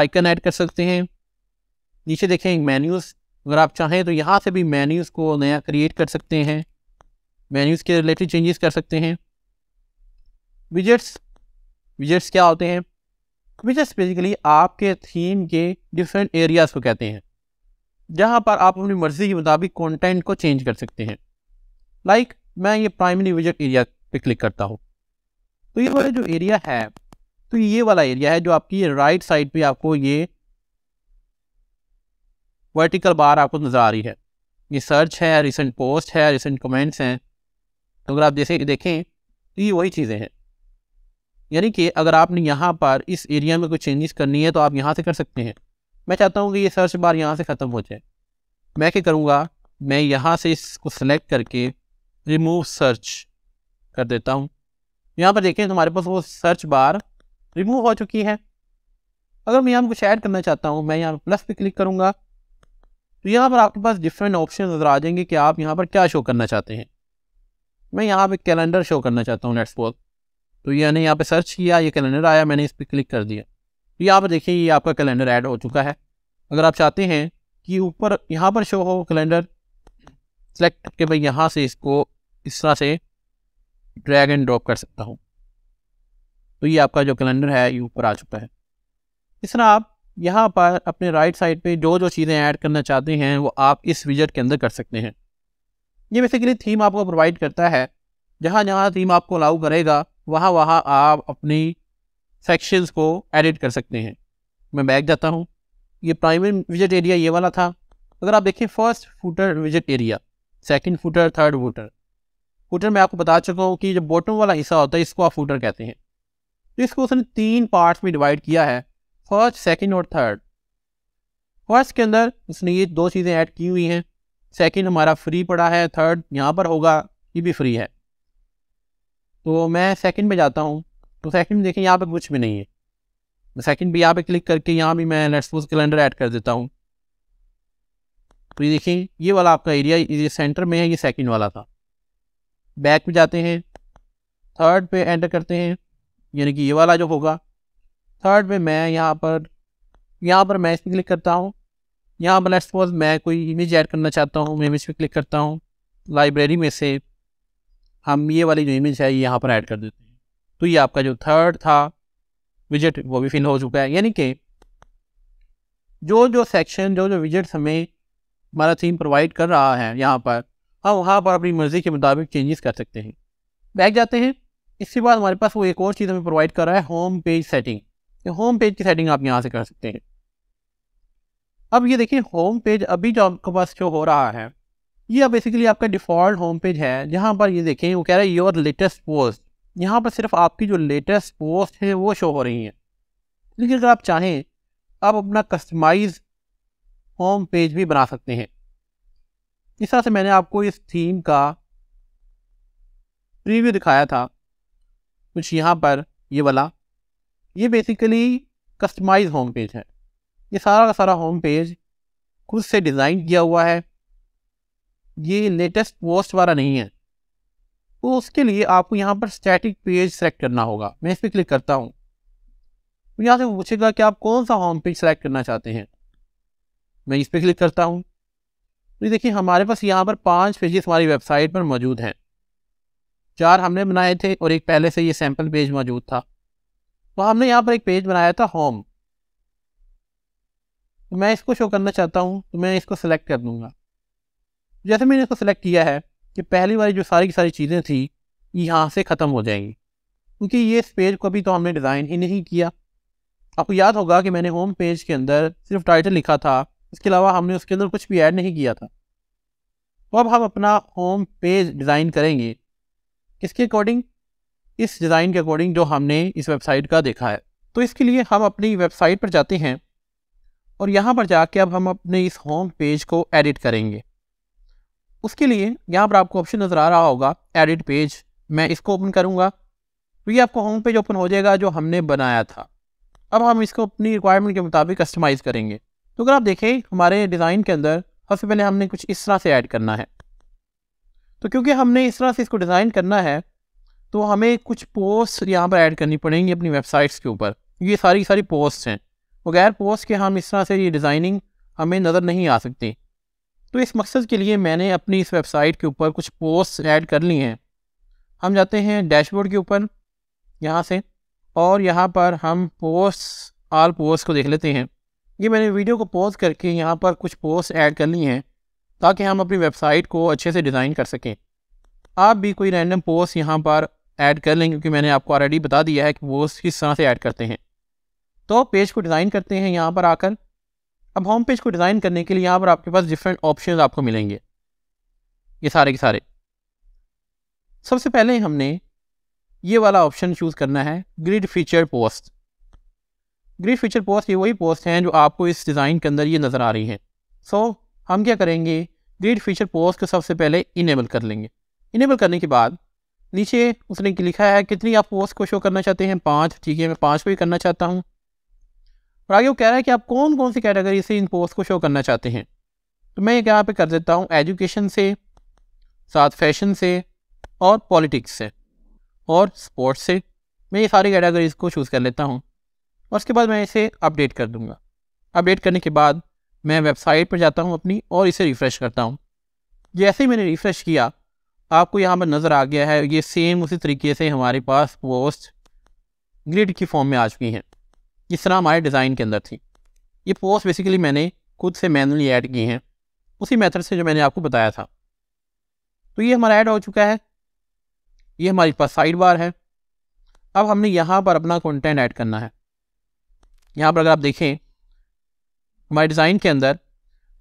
आइकन ऐड कर सकते हैं नीचे देखें मेन्यूज़ अगर आप चाहें तो यहाँ से भी मेन्यूज़ को नया क्रिएट कर सकते हैं मेन्यूज़ के रिलेटेड चेंजेस कर सकते हैं विजट्स विजट्स क्या होते हैं विजट्स बेसिकली आपके थीम के डिफरेंट एरियाज़ को कहते हैं जहाँ पर आप अपनी मर्जी के मुताबिक कॉन्टेंट को चेंज कर सकते हैं लाइक like, मैं ये प्राइमरी विजिट एरिया पे क्लिक करता हूँ तो ये वाला जो एरिया है तो ये वाला एरिया है जो आपकी राइट साइड पे आपको ये वर्टिकल बार आपको नज़र आ रही है ये सर्च है रिसेंट पोस्ट है रिसेंट कमेंट्स हैं तो अगर आप जैसे देखें तो ये वही चीज़ें हैं यानी कि अगर आपने यहाँ पर इस एरिया में कोई चेंजेस करनी है तो आप यहाँ से कर सकते हैं मैं चाहता हूँ कि ये सर्च बार यहाँ से ख़त्म हो जाए मैं क्या करूँगा मैं यहाँ से इसको सेलेक्ट करके रिमूव सर्च कर देता हूँ यहाँ पर देखें हमारे पास वो सर्च बार रिमूव हो चुकी है अगर मैं यहाँ कुछ ऐड करना चाहता हूँ मैं यहाँ प्लस पे क्लिक करूँगा तो यहाँ पर आपके पास डिफरेंट ऑप्शन नज़र आ जाएंगे कि आप यहाँ पर क्या शो करना चाहते हैं मैं यहाँ पर कैलेंडर शो करना चाहता हूँ लेट्स तो यहाँ यह यहाँ पर सर्च किया ये कैलेंडर आया मैंने इस पर क्लिक कर दिया तो यहाँ पर देखिए ये आपका कैलेंडर ऐड हो चुका है अगर आप चाहते हैं कि ऊपर यहाँ पर शो हो कैलेंडर सेलेक्ट करके मैं यहाँ से इसको इस तरह से ड्रैग एंड ड्रॉप कर सकता हूँ तो ये आपका जो कैलेंडर है ये ऊपर आ चुका है इस तरह आप यहाँ पर अपने राइट साइड पे जो जो चीज़ें ऐड करना चाहते हैं वो आप इस विजट के अंदर कर सकते हैं ये बेसिकली थीम आपको प्रोवाइड करता है जहाँ जहाँ थीम आपको अलाउ करेगा वहाँ वहाँ आप अपनी सेक्शंस को एडिट कर सकते हैं मैं बैक जाता हूँ ये प्राइमरी विजिट एरिया ये वाला था अगर आप देखें फर्स्ट फूटर विजिट area second footer third footer footer मैं आपको बता चुका हूँ कि जो बॉटम वाला हिस्सा होता है इसको आप फूटर कहते हैं तो इसको उसने तीन पार्ट्स में डिवाइड किया है फर्स्ट सेकंड और थर्ड फर्स्ट के अंदर उसने ये दो चीज़ें ऐड की हुई हैं सेकेंड हमारा फ्री पड़ा है थर्ड यहाँ पर होगा ये भी फ्री है तो मैं सेकेंड में जाता हूँ तो सेकंड देखें यहाँ पे कुछ भी नहीं है सेकंड भी यहाँ पे क्लिक करके यहाँ भी मैं लेट्स सपोज कैलेंडर ऐड कर देता हूँ तो ये देखें ये वाला आपका एरिया ये सेंटर में है ये सेकंड वाला था बैक में जाते हैं थर्ड पे एंटर करते हैं यानी कि ये वाला जो होगा थर्ड पे मैं यहाँ पर यहाँ पर मैं इस पर क्लिक करता हूँ यहाँ पर लेट्स सपोज मैं कोई इमेज ऐड करना चाहता हूँ मैं इमेज पर क्लिक करता हूँ लाइब्रेरी में से हम ये वाली जो इमेज है यहाँ पर ऐड कर देते हैं तो ये आपका जो थर्ड था विजिट वो भी फिल हो चुका है यानी कि जो जो सेक्शन जो जो विजिट्स हमें हमारा थीम प्रोवाइड कर रहा है यहाँ पर हम वहाँ पर अपनी मर्ज़ी के मुताबिक चेंजेस कर सकते हैं बैक जाते हैं इसके बाद हमारे पास वो एक और चीज़ हमें प्रोवाइड कर रहा है home page setting home page की सेटिंग आप यहाँ से कर सकते हैं अब ये देखिए होम पेज अभी जो आपके पास जो हो रहा है ये बेसिकली आपका डिफ़ॉल्ट होम पेज है जहाँ पर ये देखें वो कह रहा है योर लेटेस्ट पोस्ट यहाँ पर सिर्फ आपकी जो लेटेस्ट पोस्ट है वो शो हो रही हैं लेकिन अगर आप चाहें आप अपना कस्टमाइज होम पेज भी बना सकते हैं इस तरह से मैंने आपको इस थीम का प्रीव्यू दिखाया था कुछ यहाँ पर ये वाला ये बेसिकली कस्टमाइज होम पेज है ये सारा का सारा होम पेज खुद से डिज़ाइन किया हुआ है ये लेटेस्ट पोस्ट वाला नहीं है तो उसके लिए आपको यहाँ पर स्टैटिक पेज सेलेक्ट करना होगा मैं इस पर क्लिक करता हूँ तो यहाँ से पूछेगा कि आप कौन सा होम पेज सेलेक्ट करना चाहते हैं मैं इस पर क्लिक करता हूँ तो देखिए हमारे पास यहाँ पर पांच पेजेस हमारी वेबसाइट पर मौजूद हैं चार हमने बनाए थे और एक पहले से ये सैम्पल पेज मौजूद था तो हमने यहाँ पर एक पेज बनाया था होम तो मैं इसको शो करना चाहता हूँ तो मैं इसको सेलेक्ट कर दूँगा जैसे मैंने इसको सेलेक्ट किया है कि पहली बार जो सारी की सारी चीज़ें थी यहाँ से ख़त्म हो जाएंगी क्योंकि ये इस पेज को अभी तो हमने डिज़ाइन ही नहीं किया आपको याद होगा कि मैंने होम पेज के अंदर सिर्फ टाइटल लिखा था इसके अलावा हमने उसके अंदर कुछ भी ऐड नहीं किया था तो अब हम अपना होम पेज डिज़ाइन करेंगे किसके अकॉर्डिंग इस डिज़ाइन के अकॉर्डिंग जो हमने इस वेबसाइट का देखा है तो इसके लिए हम अपनी वेबसाइट पर जाते हैं और यहाँ पर जाके अब हम अपने इस होम पेज को एडिट करेंगे उसके लिए यहाँ पर आपको ऑप्शन नज़र आ रहा होगा एडिट पेज मैं इसको ओपन करूँगा तो ये आपको होम पेज ओपन हो जाएगा जो हमने बनाया था अब हम इसको अपनी रिक्वायरमेंट के मुताबिक कस्टमाइज़ करेंगे तो अगर आप देखें हमारे डिज़ाइन के अंदर सबसे पहले हमने कुछ इस तरह से ऐड करना है तो क्योंकि हमने इस तरह से इसको डिज़ाइन करना है तो हमें कुछ पोस्ट यहाँ पर ऐड करनी पड़ेंगी अपनी वेबसाइट्स के ऊपर ये सारी सारी पोस्ट हैं बगैर पोस्ट के हम इस तरह से ये डिज़ाइनिंग हमें नज़र नहीं आ सकती तो इस मकसद के लिए मैंने अपनी इस वेबसाइट के ऊपर कुछ पोस्ट ऐड कर ली हैं हम जाते हैं डैशबोर्ड के ऊपर यहाँ से और यहाँ पर हम पोस्ट आल पोस्ट को देख लेते हैं ये मैंने वीडियो को पॉज करके यहाँ पर कुछ पोस्ट ऐड कर ली हैं ताकि हम अपनी वेबसाइट को अच्छे से डिज़ाइन कर सकें आप भी कोई रैंडम पोस्ट यहाँ पर ऐड कर लें क्योंकि मैंने आपको ऑलरेडी बता दिया है कि पोस्ट किस तरह से ऐड करते हैं तो पेज को डिज़ाइन करते हैं यहाँ पर आकर अब होम पेज को डिज़ाइन करने के लिए यहाँ पर आपके पास डिफरेंट ऑप्शन आपको मिलेंगे ये सारे के सारे सबसे पहले हमने ये वाला ऑप्शन चूज़ करना है grid feature post grid feature post ये वही पोस्ट हैं जो आपको इस डिज़ाइन के अंदर ये नज़र आ रही हैं सो so, हम क्या करेंगे ग्रिड फीचर पोस्ट को सबसे पहले इनेबल कर लेंगे इनेबल करने के बाद नीचे उसने लिखा है कितनी आप पोस्ट को शो करना चाहते हैं पाँच ठीक है मैं पाँच को ही करना चाहता हूँ और आगे वो कह रहा है कि आप कौन कौन सी कैटेगरी से इन पोस्ट को शो करना चाहते हैं तो मैं यहाँ पे कर देता हूँ एजुकेशन से साथ फैशन से और पॉलिटिक्स से और स्पोर्ट्स से मैं ये सारी कैटेगरीज को चूज़ कर लेता हूँ और उसके बाद मैं इसे अपडेट कर दूँगा अपडेट करने के बाद मैं वेबसाइट पर जाता हूँ अपनी और इसे रिफ़्रेश करता हूँ जैसे ही मैंने रिफ़्रेश किया आपको यहाँ पर नज़र आ गया है ये सेम उसी तरीके से हमारे पास पोस्ट ग्रिड की फॉर्म में आ चुकी हैं इस तरह हमारे डिज़ाइन के अंदर थी ये पोस्ट बेसिकली मैंने खुद से मैनुअली ऐड किए हैं उसी मेथड से जो मैंने आपको बताया था तो ये हमारा ऐड हो चुका है ये हमारे पास साइड बार है अब हमने यहाँ पर अपना कंटेंट ऐड करना है यहाँ पर अगर आप देखें हमारे डिज़ाइन के अंदर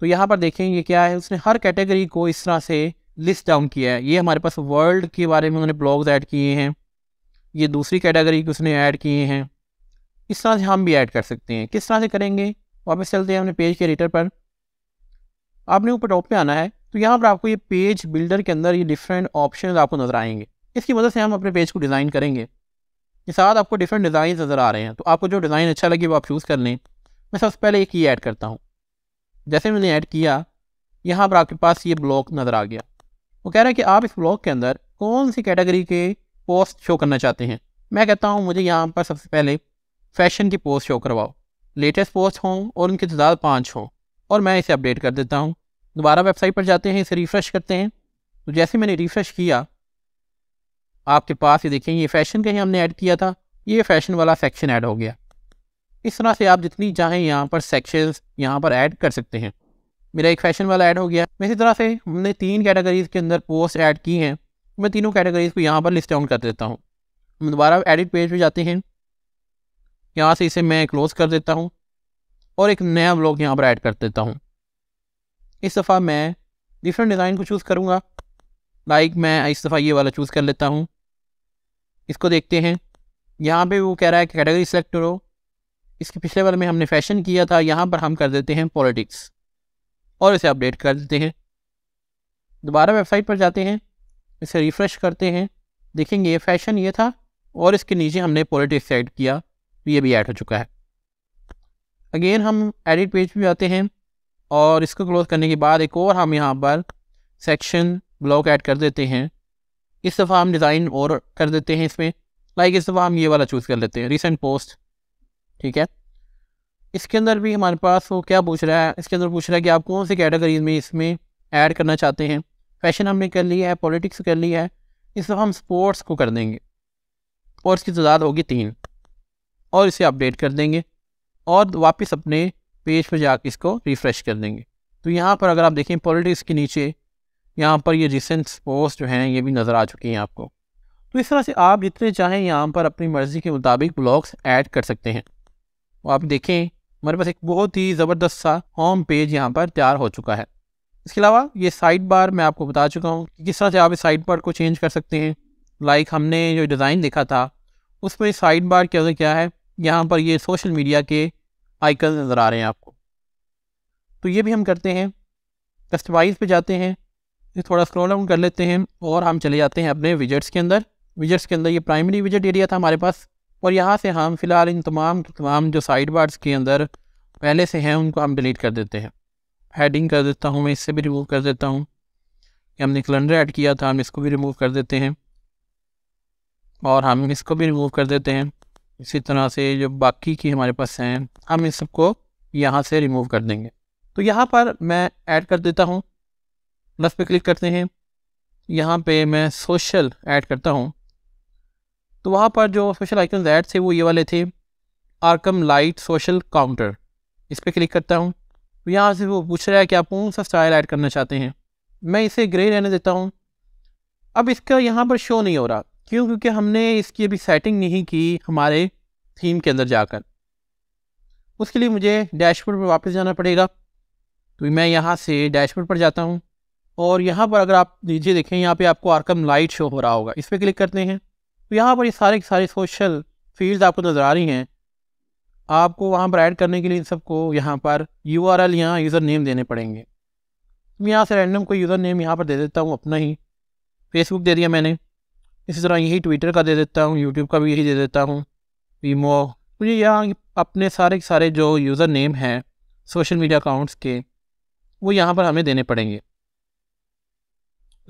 तो यहाँ पर देखें ये क्या है उसने हर कैटेगरी को इस तरह से लिस्ट डाउन किया है ये हमारे पास वर्ल्ड के बारे में उन्होंने ब्लॉग्स ऐड किए हैं ये दूसरी कैटेगरी के उसने ऐड किए हैं इस तरह से हम भी ऐड कर सकते हैं किस तरह से करेंगे वापस चलते हैं अपने पेज के एडिटर पर आपने ऊपर टॉप पे आना है तो यहाँ पर आपको ये पेज बिल्डर के अंदर ये डिफरेंट ऑप्शन आपको नज़र आएंगे इसकी मदद से हम अपने पेज को डिज़ाइन करेंगे के साथ आपको डिफरेंट डिज़ाइन नज़र आ रहे हैं तो आपको जो डिज़ाइन अच्छा लगे वो आप चूज़ कर लें मैं सबसे पहले एक ही ऐड करता हूँ जैसे मैंने ऐड किया यहाँ पर आपके पास ये ब्लॉक नज़र आ गया वो कह रहा है कि आप इस ब्लॉक के अंदर कौन सी कैटेगरी के पोस्ट शो करना चाहते हैं मैं कहता हूँ मुझे यहाँ पर सबसे पहले फैशन की पोस्ट शो करवाओ लेटेस्ट पोस्ट हों और उनकी तदाद तो पाँच हो और मैं इसे अपडेट कर देता हूँ दोबारा वेबसाइट पर जाते हैं इसे रिफ़्रेश करते हैं तो जैसे मैंने रिफ़्रेश किया आपके पास ये देखें ये फैशन का ही हमने ऐड किया था ये फैशन वाला सेक्शन ऐड हो गया इस तरह से आप जितनी चाहें यहाँ पर सेक्शंस यहाँ पर ऐड कर सकते हैं मेरा एक फैशन वाला ऐड हो गया मैं इसी तरह से हमने तीन कैटेगरीज़ के अंदर पोस्ट ऐड की हैं मैं तीनों कैटेगरीज़ को यहाँ पर लिस्ट डाउन कर देता हूँ हम दोबारा एडिट पेज पर जाते हैं यहाँ से इसे मैं क्लोज़ कर देता हूँ और एक नया ब्लॉक यहाँ पर ऐड कर देता हूँ इस दफ़ा मैं डिफरेंट डिज़ाइन को चूज़ करूँगा लाइक मैं इस दफ़ा ये वाला चूज़ कर लेता हूँ इसको देखते हैं यहाँ पे वो कह रहा है कि कैटेगरी सेलेक्ट करो इसके पिछले वाले में हमने फैशन किया था यहाँ पर हम कर देते हैं पॉलिटिक्स और इसे अपडेट कर देते हैं दोबारा वेबसाइट पर जाते हैं इसे रिफ़्रेश करते हैं देखेंगे फैशन ये था और इसके नीचे हमने पॉलिटिक्स एड किया तो ये भी ऐड हो चुका है अगेन हम एडिट पेज पे आते हैं और इसको क्लोज करने के बाद एक और हम यहाँ पर सेक्शन ब्लॉक ऐड कर देते हैं इस दफ़ा हम डिज़ाइन और कर देते हैं इसमें लाइक इस दफ़ा हम ये वाला चूज़ कर लेते हैं रिसेंट पोस्ट ठीक है इसके अंदर भी हमारे पास वो क्या पूछ रहा है इसके अंदर पूछ रहा है कि आप कौन सी कैटेगरीज में इसमें ऐड करना चाहते हैं फैशन हमने कर लिया है पॉलिटिक्स कर लिया है इस दफ़ा हम स्पोर्ट्स को कर देंगे और इसकी तादाद होगी तीन और इसे अपडेट कर देंगे और वापस अपने पेज पर जाकर इसको रिफ़्रेश कर देंगे तो यहाँ पर अगर आप देखें पॉलिटिक्स के नीचे यहाँ पर ये रिसेंट पोस्ट जो हैं ये भी नज़र आ चुकी हैं आपको तो इस तरह से आप जितने चाहें यहाँ पर अपनी मर्ज़ी के मुताबिक ब्लॉग्स ऐड कर सकते हैं और तो आप देखें हमारे पास एक बहुत ही ज़बरदस्त सा होम पेज यहाँ पर तैयार हो चुका है इसके अलावा ये साइड बार मैं आपको बता चुका हूँ कि किस तरह से आप इस साइड बार को चेंज कर सकते हैं लाइक हमने जो डिज़ाइन देखा था उसमें साइड बार क्या क्या है यहाँ पर ये सोशल मीडिया के आइकन नज़र आ रहे हैं आपको तो ये भी हम करते हैं कस्टमाइज़ पे जाते हैं थोड़ा स्क्रॉल डाउन कर लेते हैं और हम चले जाते हैं अपने विजट्स के अंदर विजट्स के अंदर ये प्राइमरी विजट एरिया था हमारे पास और यहाँ से हम फिलहाल इन तमाम तमाम जो साइड बार्स के अंदर पहले से हैं उनको हम डिलीट कर देते हैं हेडिंग कर देता हूँ मैं इससे भी रिमूव कर देता हूँ हमने कैलेंडर ऐड किया था हम इसको भी रिमूव कर देते हैं और हम इसको भी रिमूव कर देते हैं इसी तरह से जो बाकी की हमारे पास हैं हम इन सबको यहाँ से रिमूव कर देंगे तो यहाँ पर मैं ऐड कर देता हूँ प्लस पे क्लिक करते हैं यहाँ पे मैं सोशल ऐड करता हूँ तो वहाँ पर जो सोशल आइकन ऐड थे वो ये वाले थे आर्कम लाइट सोशल काउंटर इस पर क्लिक करता हूँ तो यहाँ से वो पूछ रहा है कि आप कौन सा स्टाइल ऐड करना चाहते हैं मैं इसे ग्रे रहने देता हूँ अब इसका यहाँ पर शो नहीं हो रहा क्यों क्योंकि हमने इसकी अभी सेटिंग नहीं की हमारे थीम के अंदर जाकर उसके लिए मुझे डैशबोर्ड पर वापस जाना पड़ेगा तो मैं यहाँ से डैशबोर्ड पर जाता हूँ और यहाँ पर अगर आप नीचे देखें यहाँ पे आपको आर्कम लाइट शो हो रहा होगा इस पर क्लिक करते हैं तो यहाँ पर ये सारे के सारे सोशल फील्ड आपको नज़र आ रही हैं आपको वहाँ पर ऐड करने के लिए इन सबको यहाँ पर यू आर एल यहाँ यूज़र नेम देने पड़ेंगे तो मैं यहाँ से रैंडम कोई यूज़र नेम यहाँ पर दे देता हूँ अपना ही फेसबुक दे दिया मैंने इसी तरह यही ट्विटर का दे देता हूँ यूट्यूब का भी यही दे देता हूँ वीमो मुझे यहाँ अपने सारे सारे जो यूज़र नेम हैं सोशल मीडिया अकाउंट्स के वो यहाँ पर हमें देने पड़ेंगे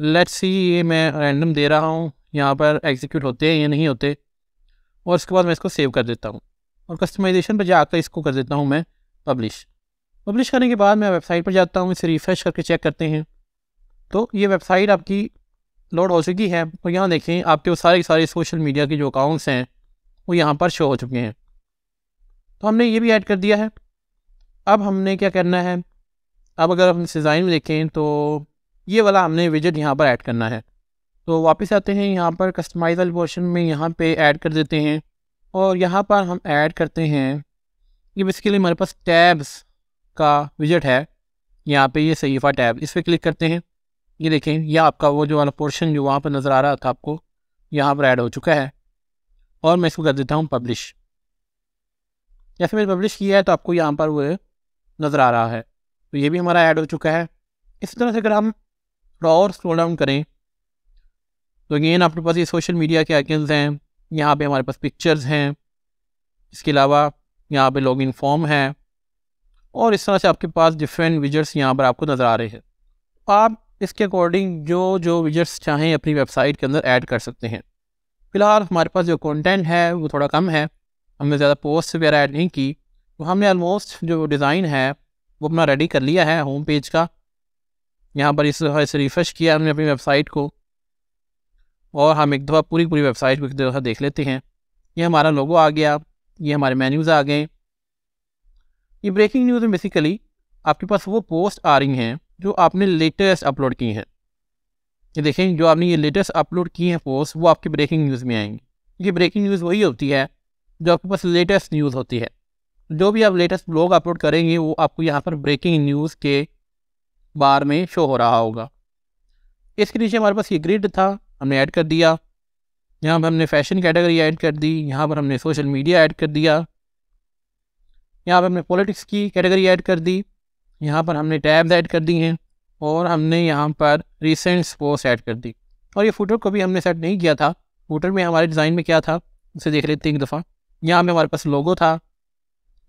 लेट्स सी ये मैं रैंडम दे रहा हूँ यहाँ पर एग्जीक्यूट होते हैं या नहीं होते और उसके बाद मैं इसको सेव कर देता हूँ और कस्टमाइजेशन पर जाकर इसको कर देता हूँ मैं पब्लिश पब्लिश करने के बाद मैं वेबसाइट पर जाता हूँ इसे रिफ़्रेश करके चेक करते हैं तो ये वेबसाइट आपकी लोड हो चुकी है और यहाँ देखें आपके वो सारे सारे सोशल मीडिया के जो अकाउंट्स हैं वो यहाँ पर शो हो चुके हैं तो हमने ये भी ऐड कर दिया है अब हमने क्या करना है अब अगर हम डिज़ाइन में देखें तो ये वाला हमने विजिट यहाँ पर ऐड करना है तो वापस आते हैं यहाँ पर कस्टमाइजल पोर्शन में यहाँ पर ऐड कर देते हैं और यहाँ पर हम ऐड करते हैं ये बेसिकली हमारे पास टैब्स का विजट है यहाँ पे ये सहीफ़ा टैब इस पर क्लिक करते हैं ये देखें ये आपका वो जो वाला पोर्शन जो वहाँ पर नज़र आ रहा था आपको यहाँ पर ऐड हो चुका है और मैं इसको कर देता हूँ पब्लिश जैसे मैंने पब्लिश किया है तो आपको यहाँ पर वो नज़र आ रहा है तो ये भी हमारा ऐड हो चुका है इस तरह से अगर हम और स्क्रोल डाउन करें तो अगेन आपके पास ये सोशल मीडिया के आइकन्स हैं यहाँ पे हमारे पास पिक्चर्स हैं इसके अलावा यहाँ पे लॉगिन फॉर्म है और इस तरह से आपके पास डिफरेंट विजर्स यहाँ पर आपको नज़र आ रहे हैं आप इसके अकॉर्डिंग जो जो विजट्स चाहें अपनी वेबसाइट के अंदर ऐड कर सकते हैं फ़िलहाल हमारे पास जो कंटेंट है वो थोड़ा कम है हमने ज़्यादा पोस्ट वगैरह ऐड नहीं की तो हमने आलमोस्ट जो डिज़ाइन है वो अपना रेडी कर लिया है होम पेज का यहाँ पर इस इसे रिफ़्रेश किया हमने अपनी वेबसाइट को और हम एक दफ़ा पूरी पूरी वेबसाइट को एक दफ़ा देख लेते हैं ये हमारा लोगो आ गया ये हमारे मेन्यूज़ आ गए ये ब्रेकिंग न्यूज़ में बेसिकली आपके पास वो पोस्ट आ रही हैं जो आपने लेटेस्ट अपलोड की हैं ये देखें जो आपने ये लेटेस्ट अपलोड की हैं पोस्ट वो आपकी ब्रेकिंग न्यूज़ में आएंगी क्योंकि ब्रेकिंग न्यूज़ वही होती है जो आपके पास लेटेस्ट न्यूज़ होती है जो भी आप लेटेस्ट ब्लॉग अपलोड करेंगे वो आपको यहाँ पर ब्रेकिंग न्यूज़ के बार में शो हो रहा होगा इसके नीचे हमारे पास ये ग्रिड था हमने ऐड कर दिया यहाँ पर हमने फैशन कैटेगरी ऐड कर दी यहाँ पर हमने सोशल मीडिया ऐड कर दिया यहाँ पर हमने पॉलिटिक्स की कैटेगरी ऐड कर दी यहाँ पर हमने टैब्स ऐड कर दी हैं और हमने यहाँ पर रिसेंट पोस्ट ऐड कर दी और ये फूटर को भी हमने सेट नहीं किया था फूटर में हमारे डिज़ाइन में क्या था उसे देख लेते हैं एक दफ़ा यहाँ पर हमारे पास लोगो था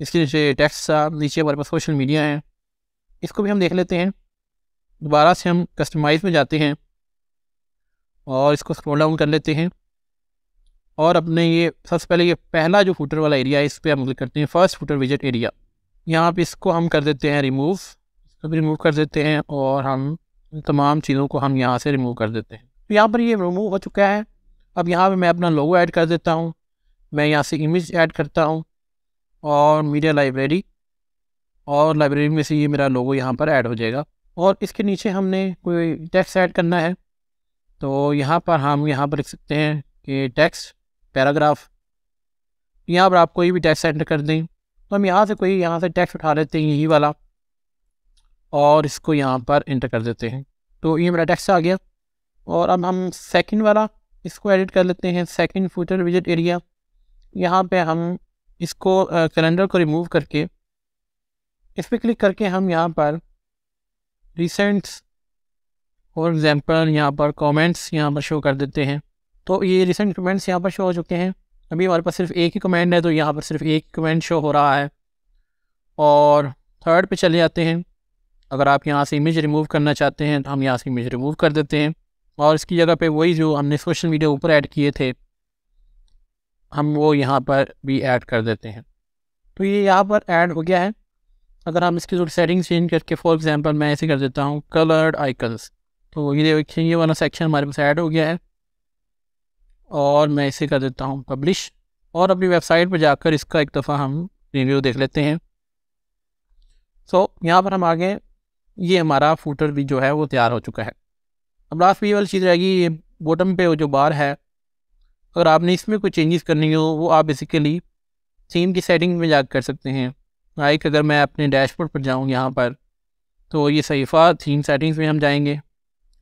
इसके नीचे टेक्स्ट था नीचे हमारे पास सोशल मीडिया है इसको भी हम देख लेते हैं दोबारा से हम कस्टमाइज में जाते हैं और इसको स्क्रोल डाउन कर लेते हैं और अपने ये सबसे पहले ये पहला जो फूटर वाला एरिया है इस पर हम क्लिक करते हैं फर्स्ट फूटर विजिट एरिया यहाँ पे इसको हम कर देते हैं रिमूव इसको भी रिमूव कर देते हैं और हम तमाम चीज़ों को हम यहाँ से रिमूव कर देते हैं तो यहाँ पर ये रिमूव हो चुका है अब यहाँ पे मैं अपना लोगो ऐड कर देता हूँ मैं यहाँ से इमेज ऐड करता हूँ और मीडिया लाइब्रेरी और लाइब्रेरी में से ये मेरा लोगो यहाँ पर ऐड हो जाएगा और इसके नीचे हमने कोई टैक्स ऐड करना है तो यहाँ पर हम यहाँ पर लिख सकते हैं कि टैक्स पैराग्राफ यहाँ पर आप कोई भी टैक्स एंटर कर दें तो हम यहाँ से कोई यहाँ से टैक्स उठा लेते हैं यही वाला और इसको यहाँ पर इंटर कर देते हैं तो ये मेरा टेक्स्ट आ गया और अब हम सेकंड वाला इसको एडिट कर लेते हैं सेकंड फ्यूचर विजिट एरिया यहाँ पे हम इसको कैलेंडर को रिमूव करके इस पर क्लिक करके हम यहाँ पर रिसेंट्स फॉर एग्ज़ाम्पल यहाँ पर कमेंट्स यहाँ पर शो कर देते हैं तो ये रिसेंट कमेंट्स यहाँ पर शो हो चुके हैं अभी हमारे पास सिर्फ एक ही कमेंट है तो यहाँ पर सिर्फ एक कमेंट शो हो रहा है और थर्ड पे चले जाते हैं अगर आप यहाँ से इमेज रिमूव करना चाहते हैं तो हम यहाँ से इमेज रिमूव कर देते हैं और इसकी जगह पे वही जो हमने सोशल मीडिया ऊपर ऐड किए थे हम वो यहाँ पर भी ऐड कर देते हैं तो ये यहाँ पर ऐड हो गया है अगर हम इसकी जो सेटिंग चेंज करके फॉर एग्ज़ाम्पल मैं ऐसे कर देता हूँ कलर्ड आइकन्स तो ये देखिए ये वाला सेक्शन हमारे पास ऐड हो गया है और मैं इसे कर देता हूँ पब्लिश और अपनी वेबसाइट पर जाकर इसका एक दफ़ा हम रिव्यू देख लेते हैं सो so, यहाँ पर हम आगे ये हमारा फूटर भी जो है वो तैयार हो चुका है अब लास्ट भी ये वाली चीज़ रहेगी ये बॉटम पे वो जो बार है अगर आपने इसमें कोई चेंजेस करनी हो वो आप बेसिकली थीम की सेटिंग में जा कर सकते हैं लाइक अगर मैं अपने डैशबोर्ड पर जाऊँ यहाँ पर तो ये सहीफ़ा थीम सेटिंग्स में हम जाएंगे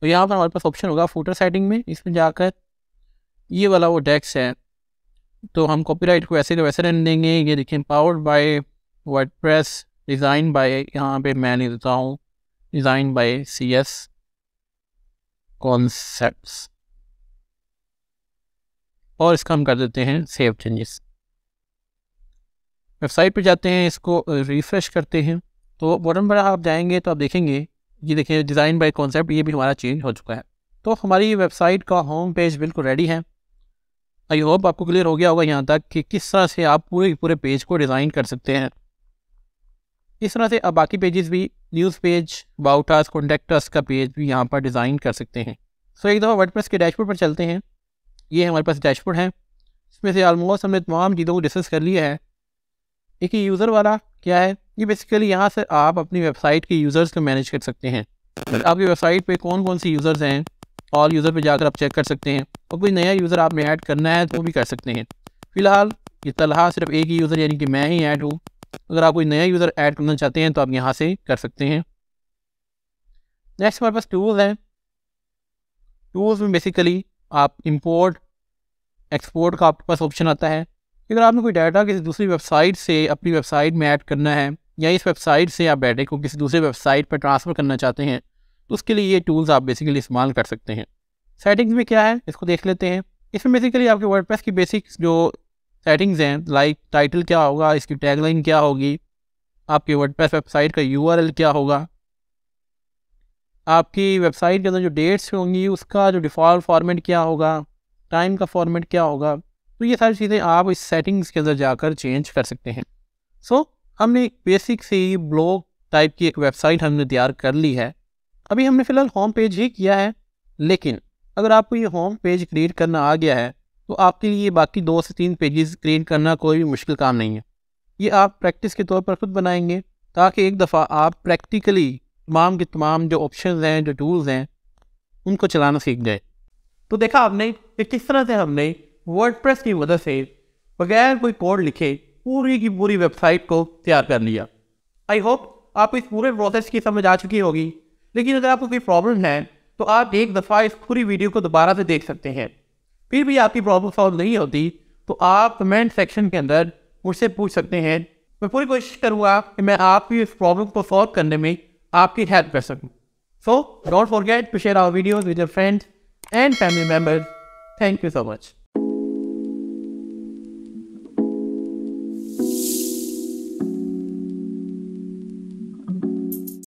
तो यहाँ पर हमारे पास ऑप्शन होगा फूटर सेटिंग में इसमें जाकर ये वाला वो टैक्स है तो हम कॉपीराइट को ऐसे तो वैसे रहने देंगे ये देखें powered by WordPress design by यहाँ पे मैं नहीं देता हूँ design by C S concept और इसका हम कर देते हैं सेव चेंजेस वेबसाइट पे जाते हैं इसको रिफ़्रेश करते हैं तो बॉटम पर आप जाएंगे तो आप देखेंगे ये देखें डिज़ाइन बाय कॉन्सेप्ट ये भी हमारा चेंज हो चुका है तो हमारी वेबसाइट का होम पेज बिल्कुल रेडी है आई होप आपको क्लियर हो गया होगा यहाँ तक कि किस तरह से आप पूरे पूरे पेज को डिज़ाइन कर सकते हैं इस तरह से आप बाकी पेजेस भी न्यूज़ पेज बाउटास कॉन्टेक्टर्स का पेज भी यहाँ पर डिज़ाइन कर सकते हैं सो so, एक दफ़ा वर्डप्रेस के डैशबोर्ड पर चलते हैं ये हमारे पास डैशबोर्ड है इसमें से आलमोस्ट हमने तमाम चीज़ों को डिस्कस कर लिया है एक यूज़र वाला क्या है ये बेसिकली यहाँ से आप अपनी वेबसाइट के यूज़र्स को मैनेज कर सकते हैं आपकी वेबसाइट पर कौन कौन से यूज़र्स हैं ऑल यूज़र पे जाकर आप चेक कर सकते हैं और कोई नया यूज़र आप में ऐड करना है तो भी कर सकते हैं फ़िलहाल ये तलहा सिर्फ एक ही यूज़र यानी कि मैं ही ऐड हूँ अगर आप कोई नया यूज़र ऐड करना चाहते हैं तो आप यहाँ से कर सकते हैं नेक्स्ट हमारे पास टूल्स हैं टूल्स में बेसिकली आप इम्पोर्ट एक्सपोर्ट का आपके पास ऑप्शन आता है अगर आपने कोई डाटा किसी दूसरी वेबसाइट से अपनी वेबसाइट में ऐड करना है या इस वेबसाइट से आप डाटे को किसी दूसरे वेबसाइट पर ट्रांसफ़र करना चाहते हैं तो उसके लिए ये टूल्स आप बेसिकली इस्तेमाल कर सकते हैं सेटिंग्स में क्या है इसको देख लेते हैं इसमें बेसिकली आपके वर्ड की बेसिक जो सेटिंग्स हैं लाइक टाइटल क्या होगा इसकी टैगलाइन क्या होगी आपकी वर्ड वेबसाइट का यू क्या होगा आपकी वेबसाइट के अंदर जो डेट्स होंगी उसका जो डिफ़ॉल्ट फॉर्मेट क्या होगा टाइम का फॉर्मेट क्या होगा तो ये सारी चीज़ें आप इस सेटिंग्स के अंदर जाकर चेंज कर सकते हैं सो so, हमने एक बेसिक सी ब्लॉग टाइप की एक वेबसाइट हमने तैयार कर ली है अभी हमने फ़िलहाल होम पेज ही किया है लेकिन अगर आपको ये होम पेज क्रिएट करना आ गया है तो आपके लिए बाकी दो से तीन पेजेस क्रिएट करना कोई भी मुश्किल काम नहीं है ये आप प्रैक्टिस के तौर पर ख़ुद बनाएंगे ताकि एक दफ़ा आप प्रैक्टिकली तमाम के तमाम जो ऑप्शन हैं जो टूल्स हैं उनको चलाना सीख जाए तो देखा आपने कि किस तरह से हमने वर्ड की मदद से बगैर कोई कोड लिखे पूरी की पूरी वेबसाइट को तैयार कर लिया आई होप आप इस पूरे प्रोसेस की समझ आ चुकी होगी लेकिन अगर आपको कोई प्रॉब्लम है तो आप एक दफ़ा इस पूरी वीडियो को दोबारा से देख सकते हैं फिर भी आपकी प्रॉब्लम सॉल्व नहीं होती तो आप कमेंट सेक्शन के अंदर मुझसे पूछ सकते हैं मैं पूरी कोशिश करूँगा कि मैं आपकी इस प्रॉब्लम को सॉल्व करने में आपकी हेल्प कर सकूँ so don't forget to share our videos with your friends and family members thank you so much